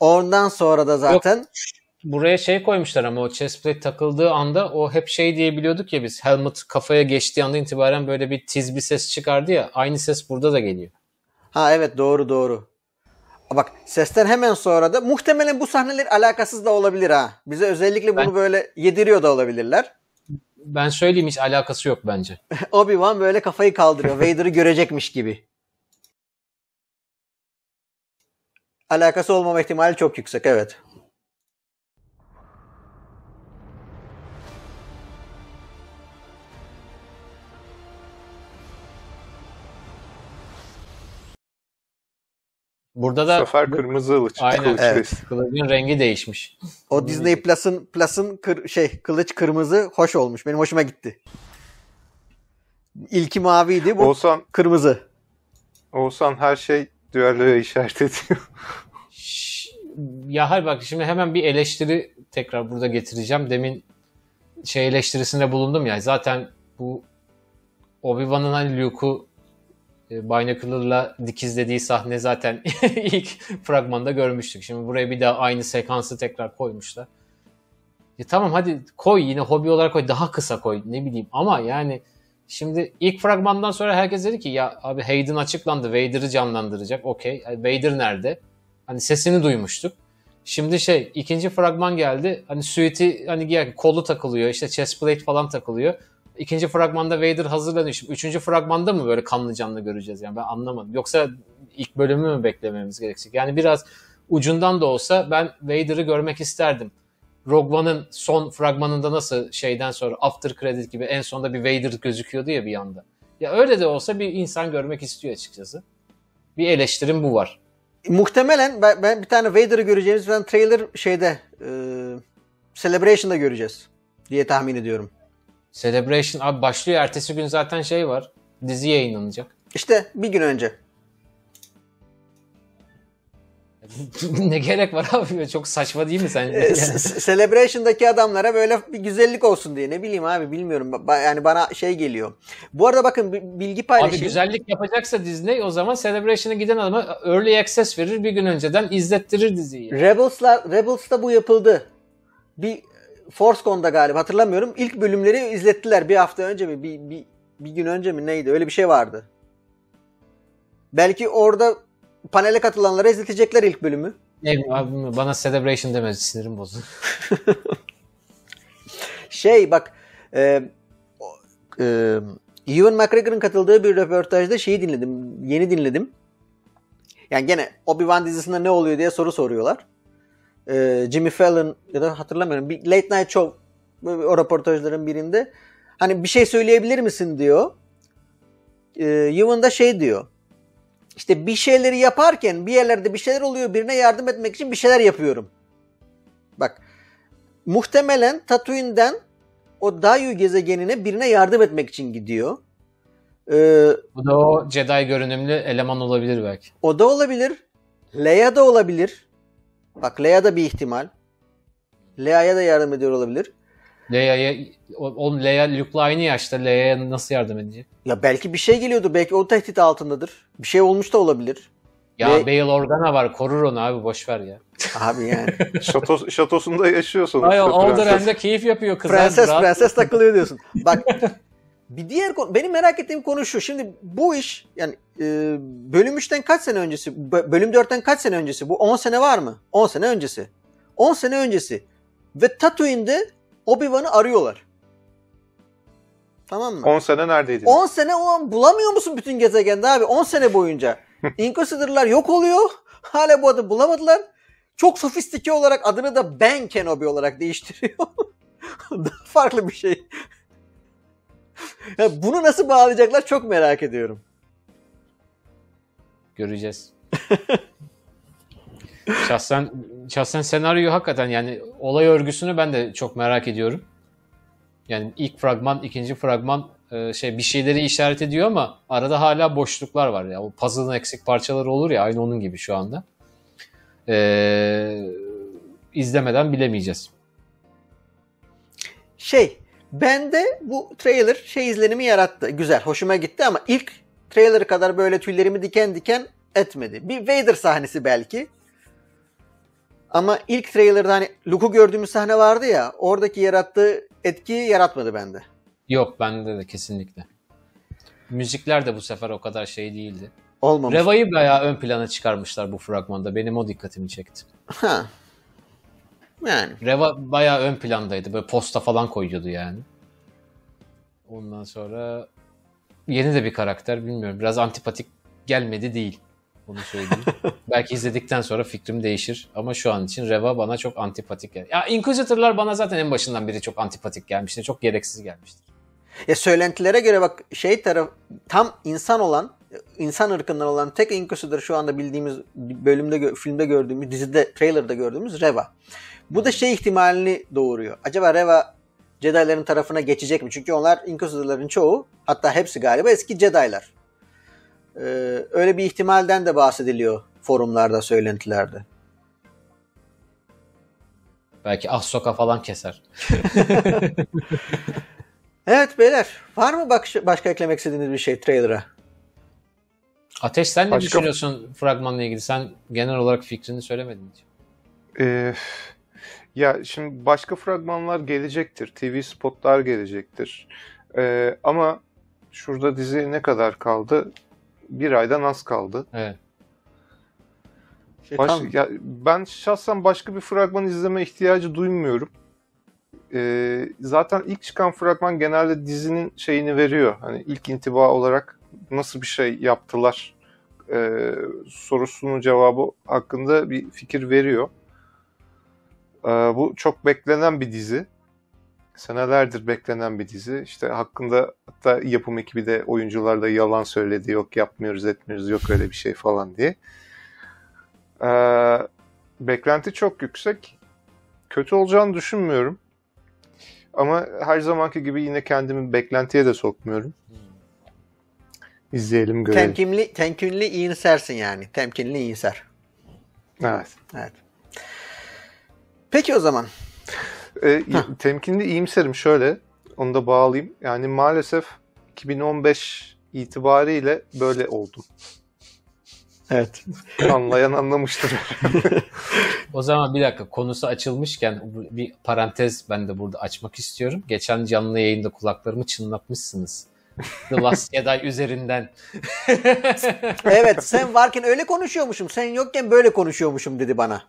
Ondan sonra da zaten Yok,
buraya şey koymuşlar ama o chestplate takıldığı anda o hep şey diye biliyorduk ya biz helmet kafaya geçtiği anda itibaren böyle bir tiz bir ses çıkardı ya aynı ses burada da geliyor.
Ha evet doğru doğru. Bak sesten hemen sonra da muhtemelen bu sahneler alakasız da olabilir ha. Bize özellikle bunu ben... böyle yediriyor da olabilirler
ben söyleyeyim hiç alakası yok bence.
Obi-Wan böyle kafayı kaldırıyor.
Vader'ı görecekmiş gibi.
Alakası olmama ihtimali çok yüksek evet.
Burada da Sefer kırmızı kılıç. Aynen. Kılıç evet. Kılıcın rengi değişmiş.
O Disney Plus'ın Plus'ın kır, şey kılıç kırmızı hoş olmuş. Benim hoşuma gitti. İlki maviydi bu Olsan, kırmızı.
Olsan her şey düelloya işaret ediyor.
ya hayır bak şimdi hemen bir eleştiri tekrar burada getireceğim. Demin şey eleştirisinde bulundum ya zaten bu Obi-Wan'ın hani Luke'u e, Binocular'la dikizlediği sahne zaten ilk fragmanda görmüştük. Şimdi buraya bir daha aynı sekansı tekrar koymuşlar. E tamam hadi koy yine hobi olarak koy daha kısa koy ne bileyim ama yani şimdi ilk fragmandan sonra herkes dedi ki ya abi Hayden açıklandı Vader'ı canlandıracak okey e, Vader nerede? Hani sesini duymuştuk. Şimdi şey ikinci fragman geldi hani suiti hani kolu takılıyor işte chest plate falan takılıyor ikinci fragmanda Vader hazırlanıyor. Şimdi üçüncü fragmanda mı böyle kanlı canlı göreceğiz yani ben anlamadım. Yoksa ilk bölümü mü beklememiz gerekecek? Yani biraz ucundan da olsa ben Vader'ı görmek isterdim. Rogue One'ın son fragmanında nasıl şeyden sonra after credit gibi en sonda bir Vader gözüküyordu ya bir yanda. Ya öyle de olsa bir insan görmek istiyor açıkçası.
Bir eleştirim bu var. Muhtemelen ben, ben bir tane Vader'ı göreceğimiz bir tane trailer şeyde e, Celebration'da göreceğiz diye tahmin ediyorum.
Celebration abi başlıyor. Ertesi gün zaten şey var. Dizi yayınlanacak. İşte bir gün önce. ne gerek var abi? Çok saçma değil mi sen?
E, celebration'daki adamlara böyle bir güzellik olsun diye. Ne bileyim abi bilmiyorum. Yani bana şey geliyor. Bu arada bakın bilgi paylaşayım. Abi
güzellik yapacaksa Disney o zaman Celebration'a giden adama early access verir. Bir gün önceden izlettirir diziyi.
Rebels'la, Rebels'ta bu yapıldı. Bir Forscon'da galiba hatırlamıyorum. İlk bölümleri izlettiler bir hafta önce mi bir, bir, bir gün önce mi neydi öyle bir şey vardı. Belki orada panele katılanlara izletecekler ilk bölümü.
Ne abi bana celebration
demez sinirim bozuldu. şey bak e, e, Ewan McGregor'ın katıldığı bir röportajda şeyi dinledim. Yeni dinledim. Yani gene Obi-Wan dizisinde ne oluyor diye soru soruyorlar. E, Jimmy Fallon ya da hatırlamıyorum bir Late Night Show o röportajların birinde hani bir şey söyleyebilir misin diyor. E, şey diyor. İşte bir şeyleri yaparken bir yerlerde bir şeyler oluyor birine yardım etmek için bir şeyler yapıyorum. Bak muhtemelen Tatooine'den o Dayu gezegenine birine yardım etmek için gidiyor. Ee, o da o
Jedi görünümlü eleman
olabilir belki. O da olabilir. Leia da olabilir. Bak Leia da bir ihtimal. Leia'ya da yardım ediyor olabilir.
Leia'ya oğlum Leia Luke'la aynı yaşta. Leia'ya nasıl yardım edecek?
Ya belki bir şey geliyordu. Belki o tehdit altındadır. Bir şey olmuş da olabilir. Ya
Ve... Bail Organa var. Korur onu abi. Boş ver ya.
Abi yani.
Şatos, şatosunda yaşıyorsun. sonuçta. Hayır, o dönemde
keyif yapıyor kız. Prenses, prenses takılıyor diyorsun. Bak Bir diğer konu, benim merak ettiğim konu şu. Şimdi bu iş yani e, bölüm 3'ten kaç sene öncesi, bölüm 4'ten kaç sene öncesi? Bu 10 sene var mı? 10 sene öncesi. 10 sene öncesi. Ve Tatooine'de Obi-Wan'ı arıyorlar. Tamam mı? 10
sene neredeydin? 10
sene o an bulamıyor musun bütün gezegende abi? 10 sene boyunca. Inquisitor'lar yok oluyor. Hala bu adı bulamadılar. Çok sofistike olarak adını da Ben Kenobi olarak değiştiriyor. Daha farklı bir şey bunu nasıl bağlayacaklar çok merak ediyorum.
Göreceğiz. şahsen şahsen senaryoyu hakikaten yani olay örgüsünü ben de çok merak ediyorum. Yani ilk fragman, ikinci fragman e, şey bir şeyleri işaret ediyor ama arada hala boşluklar var ya. O puzzle'ın eksik parçaları olur ya aynı onun gibi şu anda. Ee, izlemeden bilemeyeceğiz.
Şey, Bende bu trailer şey izlenimi yarattı. Güzel, hoşuma gitti ama ilk trailer kadar böyle tüylerimi diken diken etmedi. Bir Vader sahnesi belki. Ama ilk trailerda hani Luke'u gördüğümüz sahne vardı ya oradaki yarattığı etkiyi yaratmadı bende.
Yok bende de kesinlikle. Müzikler de bu sefer o kadar şey değildi. Olmamış. Reva'yı bayağı ön plana çıkarmışlar bu fragmanda. Benim o dikkatimi çekti. Ha. Yani. Reva bayağı ön plandaydı. Böyle posta falan koyuyordu yani. Ondan sonra yeni de bir karakter bilmiyorum. Biraz antipatik gelmedi değil. Onu söyleyeyim. Belki izledikten sonra fikrim değişir. Ama şu an için Reva bana çok antipatik geldi. Ya Inquisitor'lar bana zaten en başından beri çok antipatik gelmişti. Çok gereksiz gelmişti.
Ya söylentilere göre bak şey taraf tam insan olan insan ırkından olan tek inkasudur şu anda bildiğimiz bölümde, filmde gördüğümüz, dizide, trailer'da gördüğümüz Reva. Bu da şey ihtimalini doğuruyor. Acaba Reva Jedi'ların tarafına geçecek mi? Çünkü onlar Inquisitor'ların çoğu hatta hepsi galiba eski Jedi'lar. Ee, öyle bir ihtimalden de bahsediliyor forumlarda, söylentilerde. Belki ah falan keser. evet beyler var mı başka eklemek istediğiniz bir şey trailer'a?
Ateş sen Başka... ne düşünüyorsun fragmanla ilgili? Sen genel olarak fikrini söylemedin.
Ee, ya şimdi başka fragmanlar gelecektir. TV spotlar gelecektir. Ee, ama şurada dizi ne kadar kaldı? Bir aydan az kaldı. Evet. Şey, Baş, ya, ben şahsen başka bir fragman izleme ihtiyacı duymuyorum. Ee, zaten ilk çıkan fragman genelde dizinin şeyini veriyor. Hani ilk intiba olarak nasıl bir şey yaptılar e, sorusunun cevabı hakkında bir fikir veriyor. E, bu çok beklenen bir dizi. Senelerdir beklenen bir dizi. İşte hakkında hatta yapım ekibi de oyuncularla yalan söyledi. Yok yapmıyoruz etmiyoruz yok öyle bir şey falan diye. E, beklenti çok yüksek. Kötü olacağını düşünmüyorum. Ama her zamanki gibi yine kendimi beklentiye de sokmuyorum. Hmm. İzleyelim görelim.
Temkinli, temkinli insersin yani. Temkinli inser. Evet. Evet. Peki o zaman.
E, temkinli iyimserim şöyle. Onu da bağlayayım. Yani maalesef 2015 itibariyle böyle oldum. Evet. Anlayan anlamıştır.
o zaman bir dakika konusu açılmışken bir parantez ben de burada açmak istiyorum. Geçen canlı yayında kulaklarımı
çınlatmışsınız. The Last
Jedi üzerinden.
evet sen varken öyle konuşuyormuşum. Sen yokken böyle konuşuyormuşum dedi bana.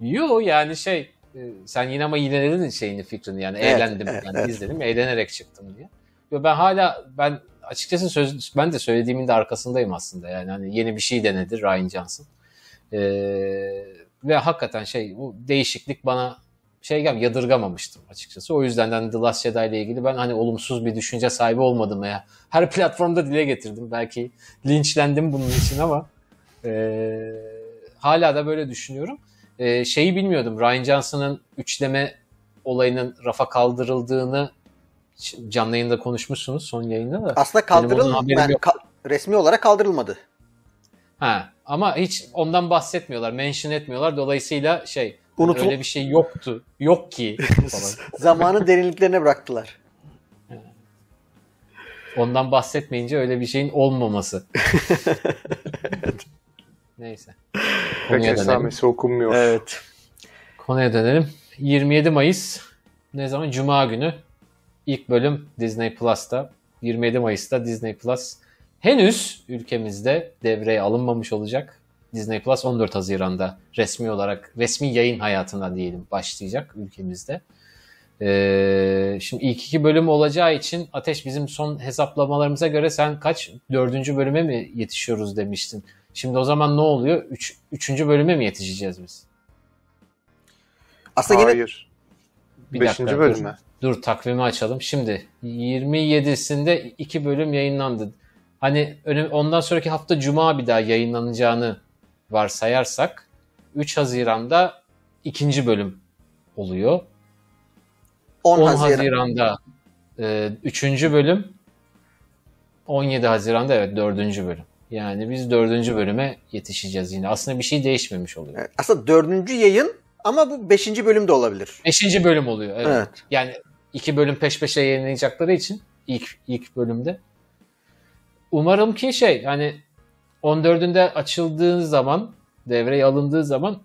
Yo yani şey e, sen yine ama yine yineledin şeyini fikrini yani evet, eğlendim evet, yani evet. izledim eğlenerek çıktım diye. Yo ben hala ben açıkçası söz, ben de söylediğimin de arkasındayım aslında yani hani yeni bir şey denedi Ryan Johnson. Ee, ve hakikaten şey bu değişiklik bana şey yadırgamamıştım açıkçası. O yüzden hani The Last Jedi ile ilgili ben hani olumsuz bir düşünce sahibi olmadım ya. Her platformda dile getirdim. Belki linçlendim bunun için ama e, hala da böyle düşünüyorum. E, şeyi bilmiyordum. Ryan Johnson'ın üçleme olayının rafa kaldırıldığını
canlı yayında konuşmuşsunuz son yayında da. Aslında kaldırılmadı. Yani, ka- resmi olarak kaldırılmadı.
Ha, ama hiç ondan bahsetmiyorlar, mention etmiyorlar. Dolayısıyla şey Unutul... Öyle bir şey yoktu. Yok ki.
Zamanın derinliklerine bıraktılar.
Ondan bahsetmeyince öyle bir şeyin olmaması. evet.
Neyse. Kaç esamesi okunmuyor. Evet.
Konuya dönelim. 27 Mayıs ne zaman? Cuma günü. İlk bölüm Disney Plus'ta. 27 Mayıs'ta Disney Plus henüz ülkemizde devreye alınmamış olacak. Disney Plus 14 Haziran'da resmi olarak resmi yayın hayatına diyelim başlayacak ülkemizde. Ee, şimdi ilk iki bölüm olacağı için Ateş bizim son hesaplamalarımıza göre sen kaç dördüncü bölüme mi yetişiyoruz demiştin. Şimdi o zaman ne oluyor? Üç, üçüncü bölüme mi yetişeceğiz biz? Aslında Hayır. Yine... Bir Beşinci dakika, bölüme. Dur, dur takvimi açalım. Şimdi 27'sinde iki bölüm yayınlandı. Hani ondan sonraki hafta Cuma bir daha yayınlanacağını varsayarsak 3 Haziran'da ikinci bölüm oluyor. 10, 10 Haziran. Haziran'da e, üçüncü bölüm 17 Haziran'da evet dördüncü bölüm. Yani biz dördüncü bölüme yetişeceğiz yine. Aslında bir şey değişmemiş oluyor. Evet,
aslında dördüncü yayın
ama bu beşinci bölüm de olabilir. Beşinci bölüm oluyor evet. evet. Yani iki bölüm peş peşe yayınlayacakları için ilk ilk bölümde. Umarım ki şey hani 14'ünden açıldığı zaman, devreye alındığı zaman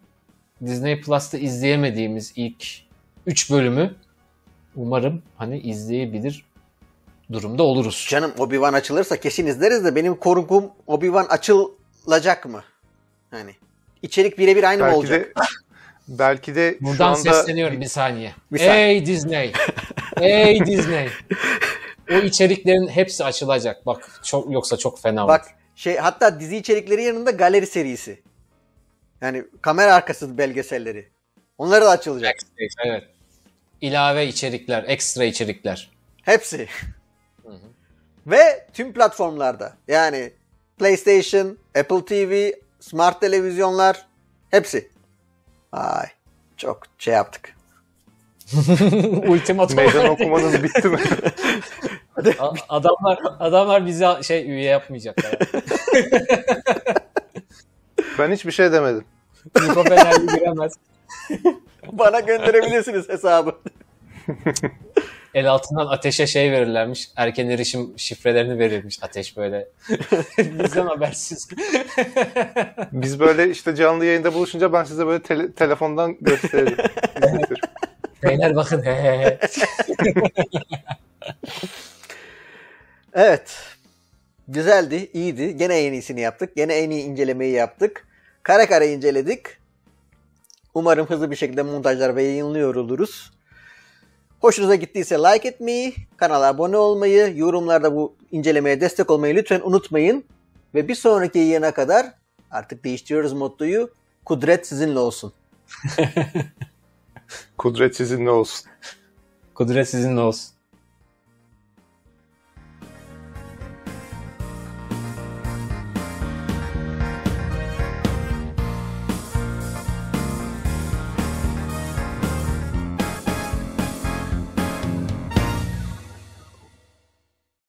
Disney Plus'ta izleyemediğimiz ilk 3 bölümü umarım hani izleyebilir
durumda oluruz. Canım Obi-Wan açılırsa kesin izleriz de benim korkum Obi-Wan açılacak mı? Hani içerik birebir aynı belki mı olacak? De,
belki de Buradan şu anda... sesleniyorum bir saniye. Bir saniye.
Ey Disney! Ey Disney! O içeriklerin hepsi açılacak. Bak çok yoksa çok fena olur. Bak şey hatta dizi içerikleri yanında galeri serisi. Yani kamera arkası belgeselleri. Onlara da açılacak. Backstage, evet. İlave içerikler, ekstra içerikler. Hepsi. Hı hı. Ve tüm platformlarda. Yani PlayStation, Apple TV, smart televizyonlar hepsi. Ay çok şey yaptık. Ultimatum. Meydan okumanız bitti mi?
adamlar adamlar bizi şey üye yapmayacaklar. Yani.
ben hiçbir şey demedim. Niko Fenerli giremez.
Bana gönderebilirsiniz hesabı.
El altından ateşe şey verirlermiş. Erken erişim şifrelerini verirmiş. ateş böyle.
Bizden habersiz. Biz böyle işte canlı yayında buluşunca ben size böyle tele- telefondan gösteririm.
Beyler bakın he he.
Evet. Güzeldi, iyiydi. Gene en iyisini yaptık. Gene en iyi incelemeyi yaptık. Kare kare inceledik. Umarım hızlı bir şekilde montajlar ve yayınlıyor oluruz. Hoşunuza gittiyse like etmeyi, kanala abone olmayı, yorumlarda bu incelemeye destek olmayı lütfen unutmayın. Ve bir sonraki yayına kadar artık değiştiriyoruz mottoyu. Kudret sizinle olsun.
Kudret sizinle olsun. Kudret sizinle olsun.